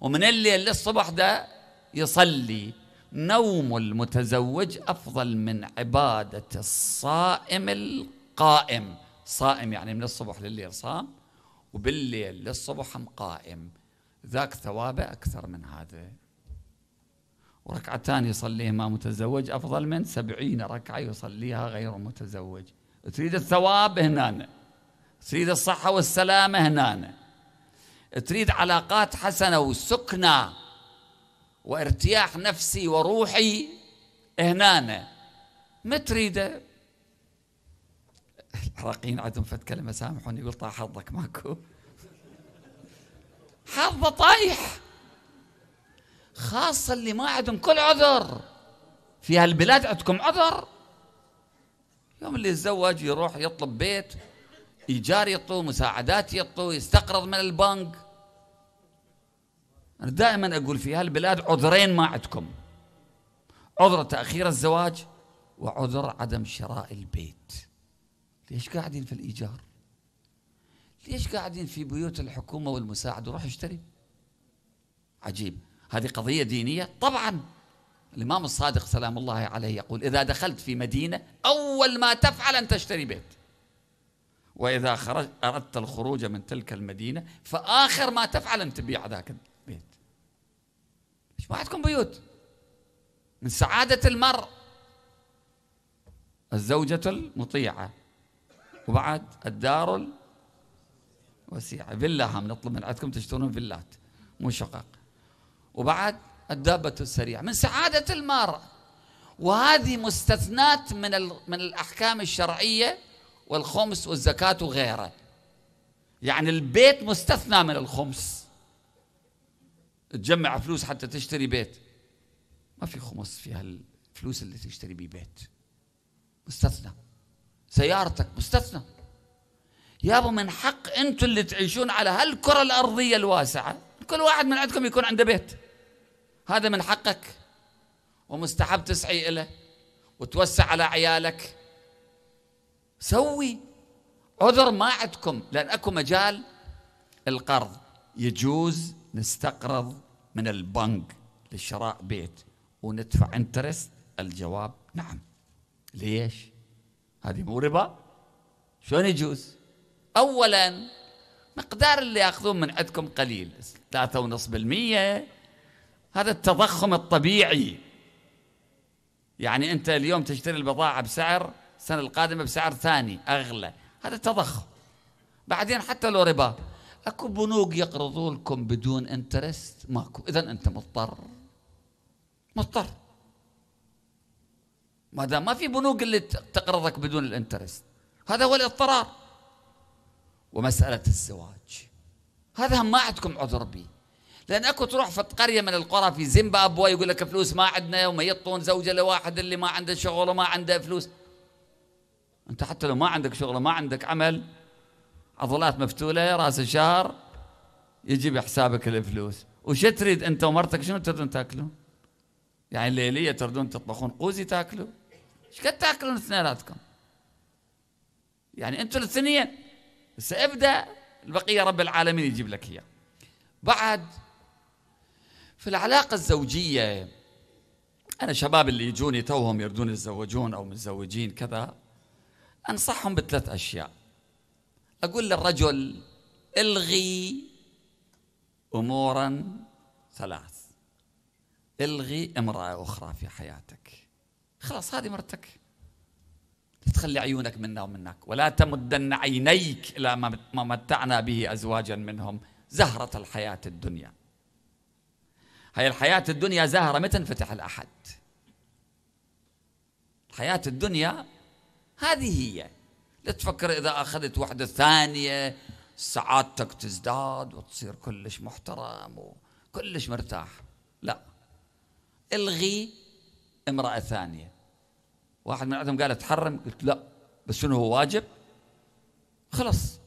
S1: ومن الليل للصبح ده يصلي نوم المتزوج أفضل من عبادة الصائم القائم صائم يعني من الصبح لليل صام وبالليل للصبح قائم ذاك ثوابه أكثر من هذا وركعتان ما متزوج أفضل من سبعين ركعة يصليها غير متزوج تريد الثواب هنا تريد الصحة والسلامة هنا تريد علاقات حسنة وسكنة وارتياح نفسي وروحي هنا ما تريده العراقيين عندهم فد كلمه سامحوني يقول طاح حظك ماكو حظه طايح خاصه اللي ما عندهم كل عذر في هالبلاد عندكم عذر يوم اللي يتزوج يروح يطلب بيت ايجار يطوه مساعدات يطوه يستقرض من البنك انا دائما اقول في هالبلاد عذرين ما عندكم عذر تاخير الزواج وعذر عدم شراء البيت ليش قاعدين في الإيجار ليش قاعدين في بيوت الحكومة والمساعدة روح اشتري عجيب هذه قضية دينية طبعا الإمام الصادق سلام الله عليه يقول إذا دخلت في مدينة أول ما تفعل أن تشتري بيت وإذا خرج أردت الخروج من تلك المدينة فآخر ما تفعل أن تبيع ذاك البيت ليش ما عندكم بيوت من سعادة المرء الزوجة المطيعة وبعد الدار الوسيعة فيلا هم نطلب من عندكم تشترون فيلات مو شقق وبعد الدابة السريعة من سعادة المرء وهذه مستثنات من من الأحكام الشرعية والخمس والزكاة وغيره يعني البيت مستثنى من الخمس تجمع فلوس حتى تشتري بيت ما في خمس في هالفلوس اللي تشتري بيه بيت مستثنى سيارتك مستثنى يابا من حق انتم اللي تعيشون على هالكره الارضيه الواسعه كل واحد من عندكم يكون عنده بيت هذا من حقك ومستحب تسعي له وتوسع على عيالك سوي عذر ما عندكم لان اكو مجال القرض يجوز نستقرض من البنك لشراء بيت وندفع انترست الجواب نعم ليش هذه مو ربا شلون يجوز اولا مقدار اللي ياخذون من عندكم قليل 3.5% هذا التضخم الطبيعي يعني انت اليوم تشتري البضاعه بسعر السنه القادمه بسعر ثاني اغلى هذا تضخم بعدين حتى لو ربا اكو بنوك يقرضوا لكم بدون انترست ماكو اذا انت مضطر مضطر ما دام ما في بنوك اللي تقرضك بدون الانترست هذا هو الاضطرار ومسألة الزواج هذا ما عندكم عذر به لأن أكو تروح في قرية من القرى في زيمبابوي يقول لك فلوس ما عندنا وما يطون زوجة لواحد اللي ما عنده شغل وما عنده فلوس أنت حتى لو ما عندك شغل وما عندك عمل عضلات مفتولة رأس الشهر يجي بحسابك الفلوس وش تريد أنت ومرتك شنو تريدون تاكلون يعني الليلية تردون تطبخون قوزي تاكلون ايش قد تاكلون اثنيناتكم يعني انتم الاثنين بس ابدا البقيه رب العالمين يجيب لك اياها. بعد في العلاقه الزوجيه انا شباب اللي يجوني توهم يردون يتزوجون او متزوجين كذا انصحهم بثلاث اشياء اقول للرجل الغي امورا ثلاث الغي امراه اخرى في حياتك خلاص هذه مرتك تخلي عيونك منا ومنك ولا تمدن عينيك إلى ما متعنا به أزواجا منهم زهرة الحياة الدنيا هي الحياة الدنيا زهرة متى انفتح الأحد الحياة الدنيا هذه هي لا تفكر إذا أخذت وحده ثانية سعادتك تزداد وتصير كلش محترم وكلش مرتاح لا الغي امرأة ثانية واحد من عندهم قال اتحرم قلت لا بس شنو هو واجب خلص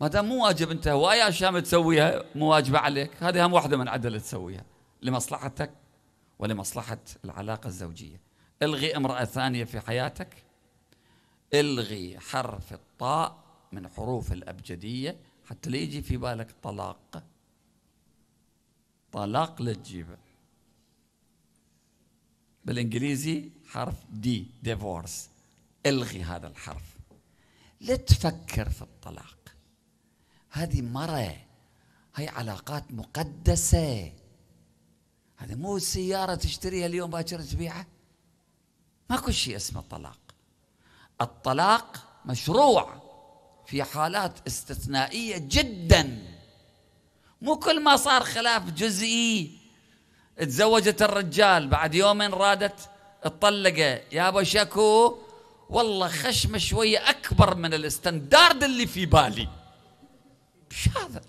S1: ما دام مو واجب انت هوايه اشياء تسويها مو واجبه عليك هذه هم واحده من عدل تسويها لمصلحتك ولمصلحه العلاقه الزوجيه الغي امراه ثانيه في حياتك الغي حرف الطاء من حروف الابجديه حتى لا يجي في بالك طلاق طلاق لا تجيبه بالانجليزي حرف دي ديفورس الغي هذا الحرف لا تفكر في الطلاق هذه مرة هي علاقات مقدسة هذا مو سيارة تشتريها اليوم باكر تبيعها ماكو شيء اسمه طلاق الطلاق مشروع في حالات استثنائية جدا مو كل ما صار خلاف جزئي تزوجت الرجال بعد يومين رادت يا ابو شكو والله خشمه شويه اكبر من الاستندارد اللي في بالي ايش هذا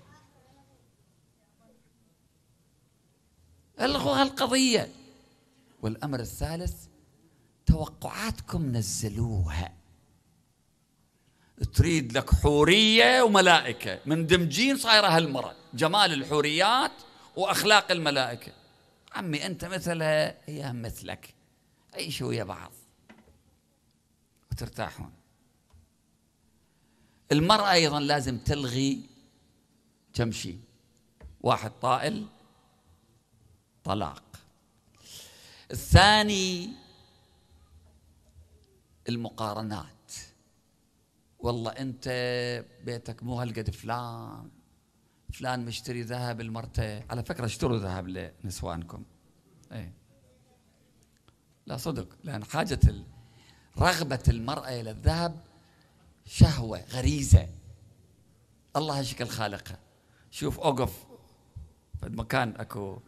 S1: الغوا هالقضيه والامر الثالث توقعاتكم نزلوها تريد لك حوريه وملائكه مندمجين صايره هالمره جمال الحوريات واخلاق الملائكه عمي أنت مثلها هي مثلك عيشوا ويا بعض وترتاحون المرأة أيضا لازم تلغي تمشي واحد طائل طلاق الثاني المقارنات والله انت بيتك مو هالقد فلان فلان مشتري ذهب المرته على فكره اشتروا ذهب لنسوانكم ايه لا صدق لان حاجه رغبه المراه الى الذهب شهوه غريزه الله شكل خالقها شوف اوقف في مكان اكو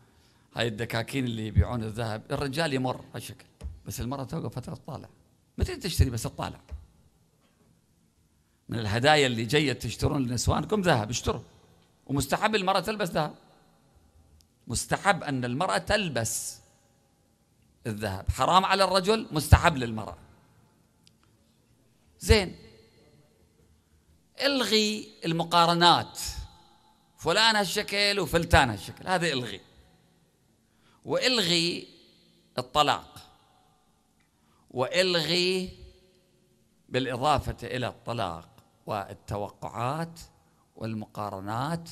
S1: هاي الدكاكين اللي يبيعون الذهب الرجال يمر هالشكل بس المرأة توقف فترة تطالع متى تشتري بس تطالع من الهدايا اللي جاية تشترون لنسوانكم ذهب اشتروا ومستحب المرأة تلبس ذهب مستحب أن المرأة تلبس الذهب حرام على الرجل مستحب للمرأة زين الغي المقارنات فلان هالشكل وفلتان هالشكل هذا الغي والغي الطلاق والغي بالاضافه الى الطلاق والتوقعات والمقارنات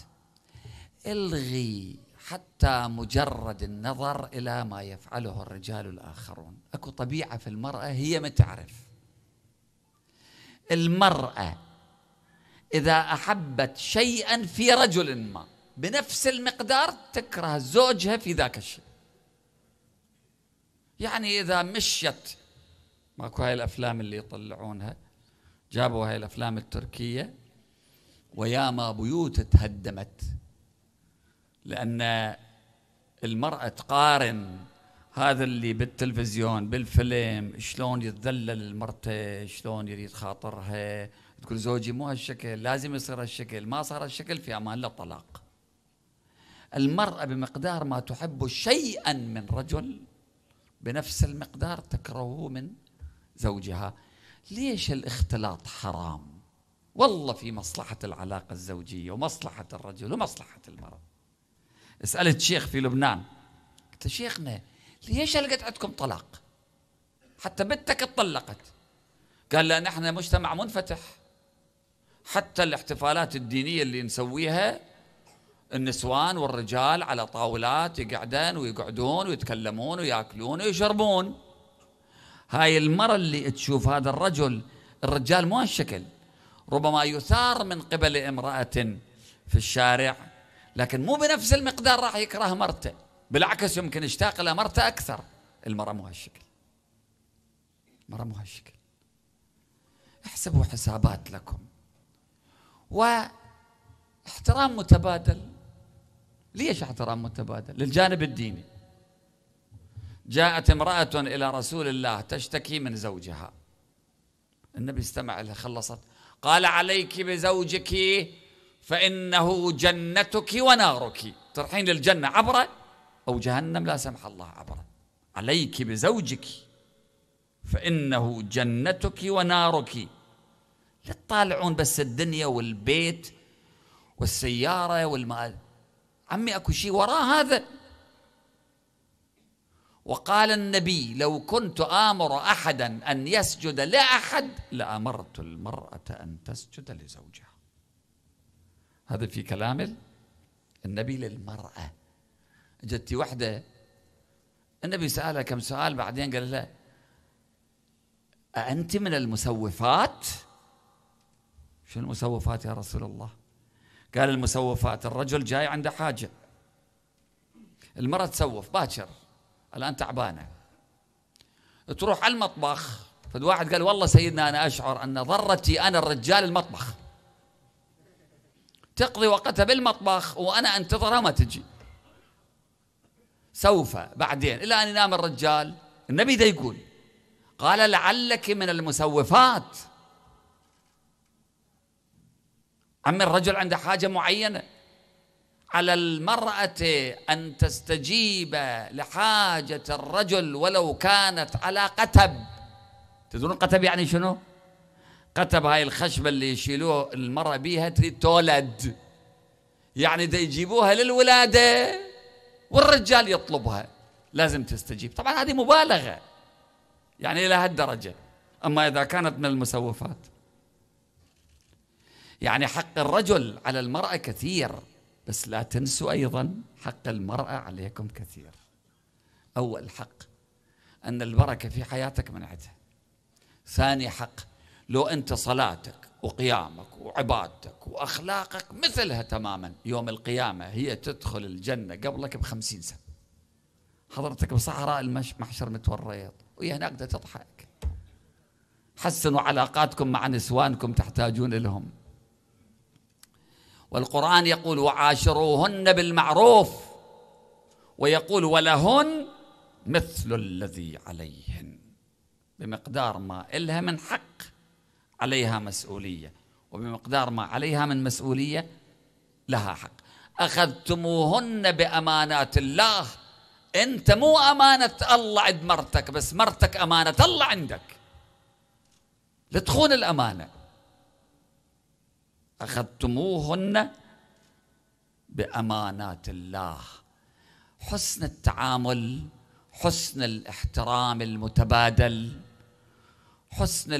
S1: الغي حتى مجرد النظر الى ما يفعله الرجال الاخرون، اكو طبيعه في المراه هي ما تعرف. المراه اذا احبت شيئا في رجل ما بنفس المقدار تكره زوجها في ذاك الشيء. يعني اذا مشيت ماكو هاي الافلام اللي يطلعونها جابوا هاي الافلام التركيه وياما بيوت تهدمت لأن المرأة تقارن هذا اللي بالتلفزيون بالفيلم شلون يتذلل المرأة شلون يريد خاطرها تقول زوجي مو هالشكل لازم يصير هالشكل ما صار هالشكل في امان للطلاق المرأة بمقدار ما تحب شيئا من رجل بنفس المقدار تكرهه من زوجها ليش الاختلاط حرام والله في مصلحة العلاقة الزوجية ومصلحة الرجل ومصلحة المرأة سألت شيخ في لبنان قلت شيخنا ليش لقيت عندكم طلاق حتى بنتك اتطلقت قال لأن احنا مجتمع منفتح حتى الاحتفالات الدينية اللي نسويها النسوان والرجال على طاولات يقعدن ويقعدون ويتكلمون وياكلون ويشربون هاي المرة اللي تشوف هذا الرجل الرجال مو هالشكل ربما يثار من قبل امرأة في الشارع لكن مو بنفس المقدار راح يكره مرته بالعكس يمكن يشتاق مرته أكثر المرأة مو هالشكل المرأة مو هالشكل احسبوا حسابات لكم واحترام متبادل ليش احترام متبادل للجانب الديني جاءت امرأة إلى رسول الله تشتكي من زوجها النبي استمع لها خلصت قال عليك بزوجك فإنه جنتك ونارك ترحين للجنة عبرة أو جهنم لا سمح الله عبرة عليك بزوجك فإنه جنتك ونارك لا تطالعون بس الدنيا والبيت والسيارة والمال عمي أكو شيء وراء هذا وقال النبي لو كنت آمر أحدا أن يسجد لأحد لأمرت المرأة أن تسجد لزوجها هذا في كلام النبي للمرأة جت وحدة النبي سألها كم سؤال بعدين قال لها أأنت من المسوفات؟ شو المسوفات يا رسول الله؟ قال المسوفات الرجل جاي عنده حاجة المرأة تسوف باكر الآن تعبانة تروح على المطبخ فالواحد قال والله سيدنا أنا أشعر أن ضرتي أنا الرجال المطبخ تقضي وقتها بالمطبخ وأنا أنتظرها ما تجي سوف بعدين إلى أن ينام الرجال النبي ده يقول قال لعلك من المسوفات عم الرجل عنده حاجة معينة على المرأة أن تستجيب لحاجة الرجل ولو كانت على قتب تدرون قتب يعني شنو؟ قتب هاي الخشبة اللي يشيلوه المرأة بيها تريد تولد يعني دا يجيبوها للولادة والرجال يطلبها لازم تستجيب طبعا هذه مبالغة يعني إلى هالدرجة أما إذا كانت من المسوفات يعني حق الرجل على المرأة كثير بس لا تنسوا أيضا حق المرأة عليكم كثير أول حق أن البركة في حياتك منعتها ثاني حق لو أنت صلاتك وقيامك وعبادتك وأخلاقك مثلها تماما يوم القيامة هي تدخل الجنة قبلك بخمسين سنة حضرتك بصحراء المحشر متوريط وهي هناك تضحك حسنوا علاقاتكم مع نسوانكم تحتاجون لهم والقرآن يقول وعاشروهن بالمعروف ويقول ولهن مثل الذي عليهن بمقدار ما إلها من حق عليها مسؤولية وبمقدار ما عليها من مسؤولية لها حق أخذتموهن بأمانات الله أنت مو أمانة الله عند مرتك بس مرتك أمانة الله عندك لا تخون الأمانة أخذتموهن بأمانات الله حسن التعامل حسن الاحترام المتبادل حسن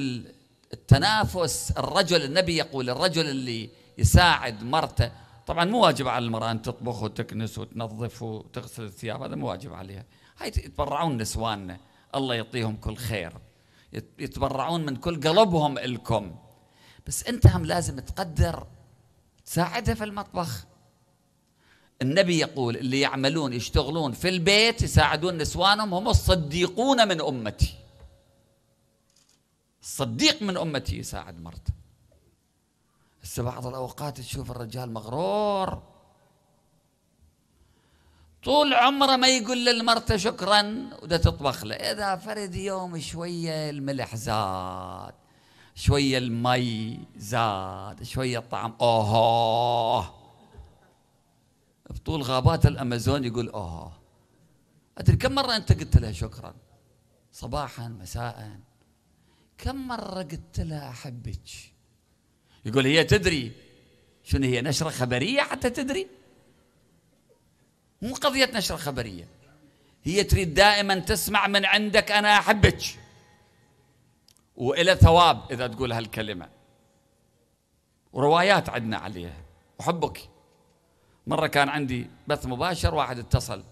S1: التنافس الرجل النبي يقول الرجل اللي يساعد مرته طبعا مو واجب على المرأة أن تطبخ وتكنس وتنظف وتغسل الثياب هذا مو واجب عليها هاي يتبرعون نسواننا الله يعطيهم كل خير يتبرعون من كل قلبهم إلكم بس انت هم لازم تقدر تساعدها في المطبخ النبي يقول اللي يعملون يشتغلون في البيت يساعدون نسوانهم هم الصديقون من امتي الصديق من امتي يساعد مرته هسه بعض الاوقات تشوف الرجال مغرور طول عمره ما يقول للمرته شكرا وده تطبخ له اذا فرد يوم شويه الملح زاد شوية المي زاد شوية الطعم اوه بطول غابات الامازون يقول اوه ادري كم مرة انت قلت لها شكرا صباحا مساء كم مرة قلت لها احبك يقول هي تدري شنو هي نشرة خبرية حتى تدري مو قضية نشرة خبرية هي تريد دائما تسمع من عندك انا احبك وإلى ثواب إذا تقول هالكلمة وروايات عندنا عليها أحبك مرة كان عندي بث مباشر واحد اتصل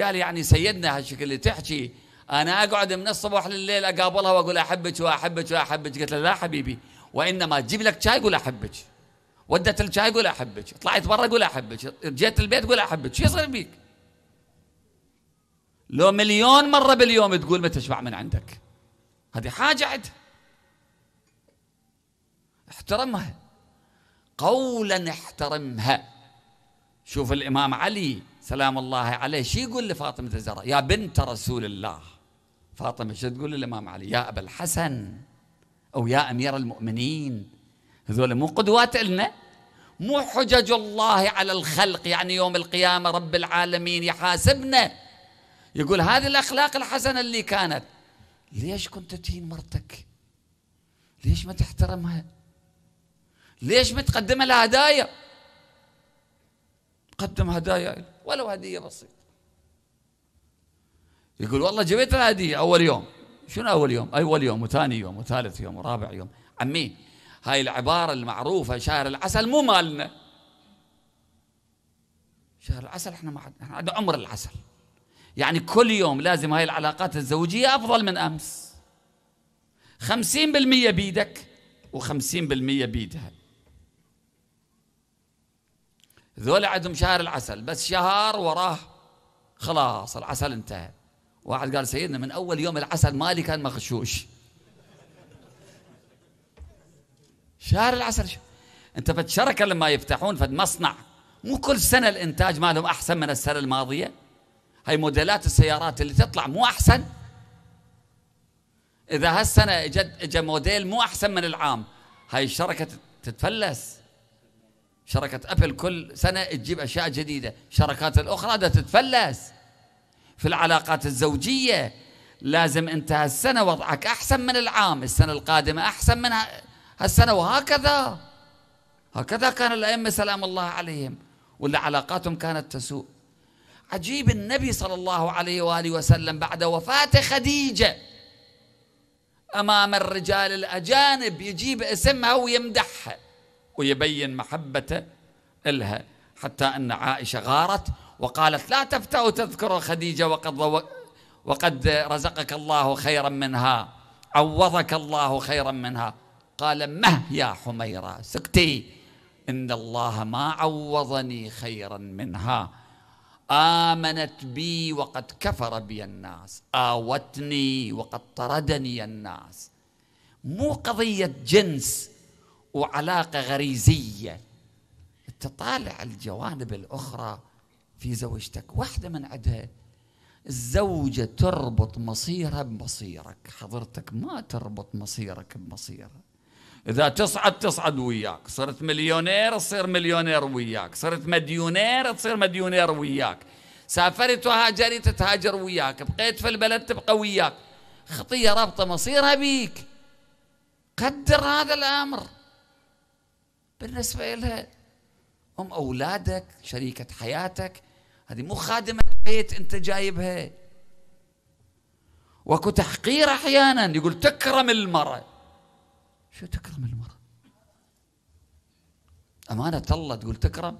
S1: قال يعني سيدنا هالشكل اللي تحكي أنا أقعد من الصبح لليل أقابلها وأقول أحبك وأحبك وأحبك قلت له لا حبيبي وإنما تجيب لك شاي قول أحبك ودت الشاي قول أحبك طلعت برا قول أحبك جيت البيت قول أحبك شو يصير بيك لو مليون مرة باليوم تقول ما تشبع من عندك هذه حاجة عد احترمها قولا احترمها شوف الإمام علي سلام الله عليه شو يقول لفاطمة الزهراء يا بنت رسول الله فاطمة شو تقول للإمام علي يا أبا الحسن أو يا أمير المؤمنين هذول مو قدوات لنا مو حجج الله على الخلق يعني يوم القيامة رب العالمين يحاسبنا يقول هذه الأخلاق الحسنة اللي كانت ليش كنت تهين مرتك ليش ما تحترمها ليش ما تقدم لها هدايا قدم هدايا ولو هدية بسيطة يقول والله جبت لها هدية أول يوم شنو أول يوم أول يوم وثاني يوم وثالث يوم ورابع يوم عمي هاي العبارة المعروفة شهر العسل مو مالنا شهر العسل احنا ما احنا عندنا عمر العسل يعني كل يوم لازم هاي العلاقات الزوجية أفضل من أمس خمسين بالمية بيدك وخمسين بالمية بيدها ذول عندهم شهر العسل بس شهر وراه خلاص العسل انتهى واحد قال سيدنا من أول يوم العسل مالي كان مغشوش شهر العسل شهر. انت فد شركة لما يفتحون فد مصنع مو كل سنة الانتاج مالهم احسن من السنة الماضية هاي موديلات السيارات اللي تطلع مو أحسن إذا هالسنة اجى موديل مو أحسن من العام هاي الشركة تتفلس شركة أبل كل سنة تجيب أشياء جديدة الشركات الأخرى ده تتفلس في العلاقات الزوجية لازم أنت هالسنة وضعك أحسن من العام السنة القادمة أحسن من هالسنة وهكذا هكذا كان الأئمة سلام الله عليهم ولا علاقاتهم كانت تسوء عجيب النبي صلى الله عليه وآله وسلم بعد وفاة خديجة أمام الرجال الأجانب يجيب اسمها ويمدحها ويبين محبته لها حتى أن عائشة غارت وقالت لا تفتأ تذكر خديجة وقد وقد رزقك الله خيرا منها عوضك الله خيرا منها قال مه يا حميرة سكتي إن الله ما عوضني خيرا منها آمنت بي وقد كفر بي الناس آوتني وقد طردني الناس مو قضية جنس وعلاقة غريزية تطالع الجوانب الأخرى في زوجتك واحدة من عندها الزوجة تربط مصيرها بمصيرك حضرتك ما تربط مصيرك بمصيرها إذا تصعد تصعد وياك صرت مليونير تصير مليونير وياك صرت مديونير تصير مديونير وياك سافرت وهاجرت تهاجر وياك بقيت في البلد تبقى وياك خطية رابطة مصيرها بيك قدر هذا الأمر بالنسبة لها أم أولادك شريكة حياتك هذه مو خادمة بيت أنت جايبها وكو تحقير أحيانا يقول تكرم المرأة شو تكرم المرأة أمانة الله تقول تكرم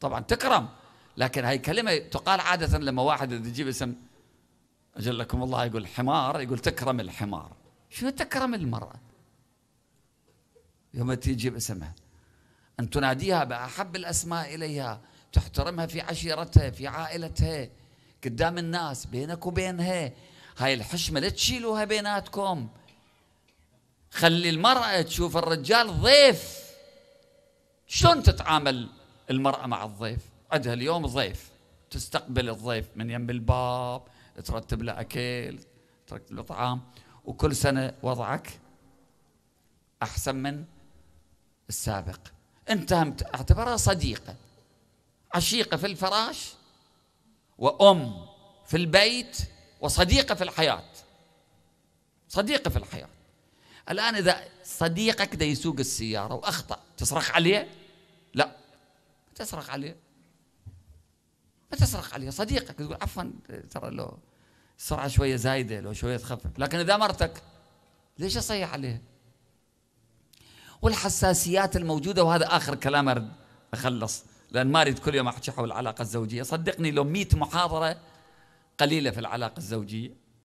S1: طبعا تكرم لكن هاي كلمة تقال عادة لما واحد يجيب اسم أجلكم الله يقول حمار يقول تكرم الحمار شو تكرم المرأة يوم تجيب اسمها أن تناديها بأحب الأسماء إليها تحترمها في عشيرتها في عائلتها قدام الناس بينك وبينها هاي الحشمة لا تشيلوها بيناتكم خلي المرأة تشوف الرجال ضيف شلون تتعامل المرأة مع الضيف عندها اليوم ضيف تستقبل الضيف من يم الباب ترتب له أكل ترتب له طعام وكل سنة وضعك أحسن من السابق أنت اعتبرها صديقة عشيقة في الفراش وأم في البيت وصديقة في الحياة صديقة في الحياة الآن إذا صديقك ده يسوق السيارة وأخطأ تصرخ عليه لا ما تصرخ عليه ما تصرخ عليه صديقك تقول عفوا ترى لو السرعة شوية زايدة لو شوية تخفف لكن إذا مرتك ليش أصيح عليه والحساسيات الموجودة وهذا آخر كلام أرد أخلص لأن ما أريد كل يوم أحكي حول العلاقة الزوجية صدقني لو 100 محاضرة قليلة في العلاقة الزوجية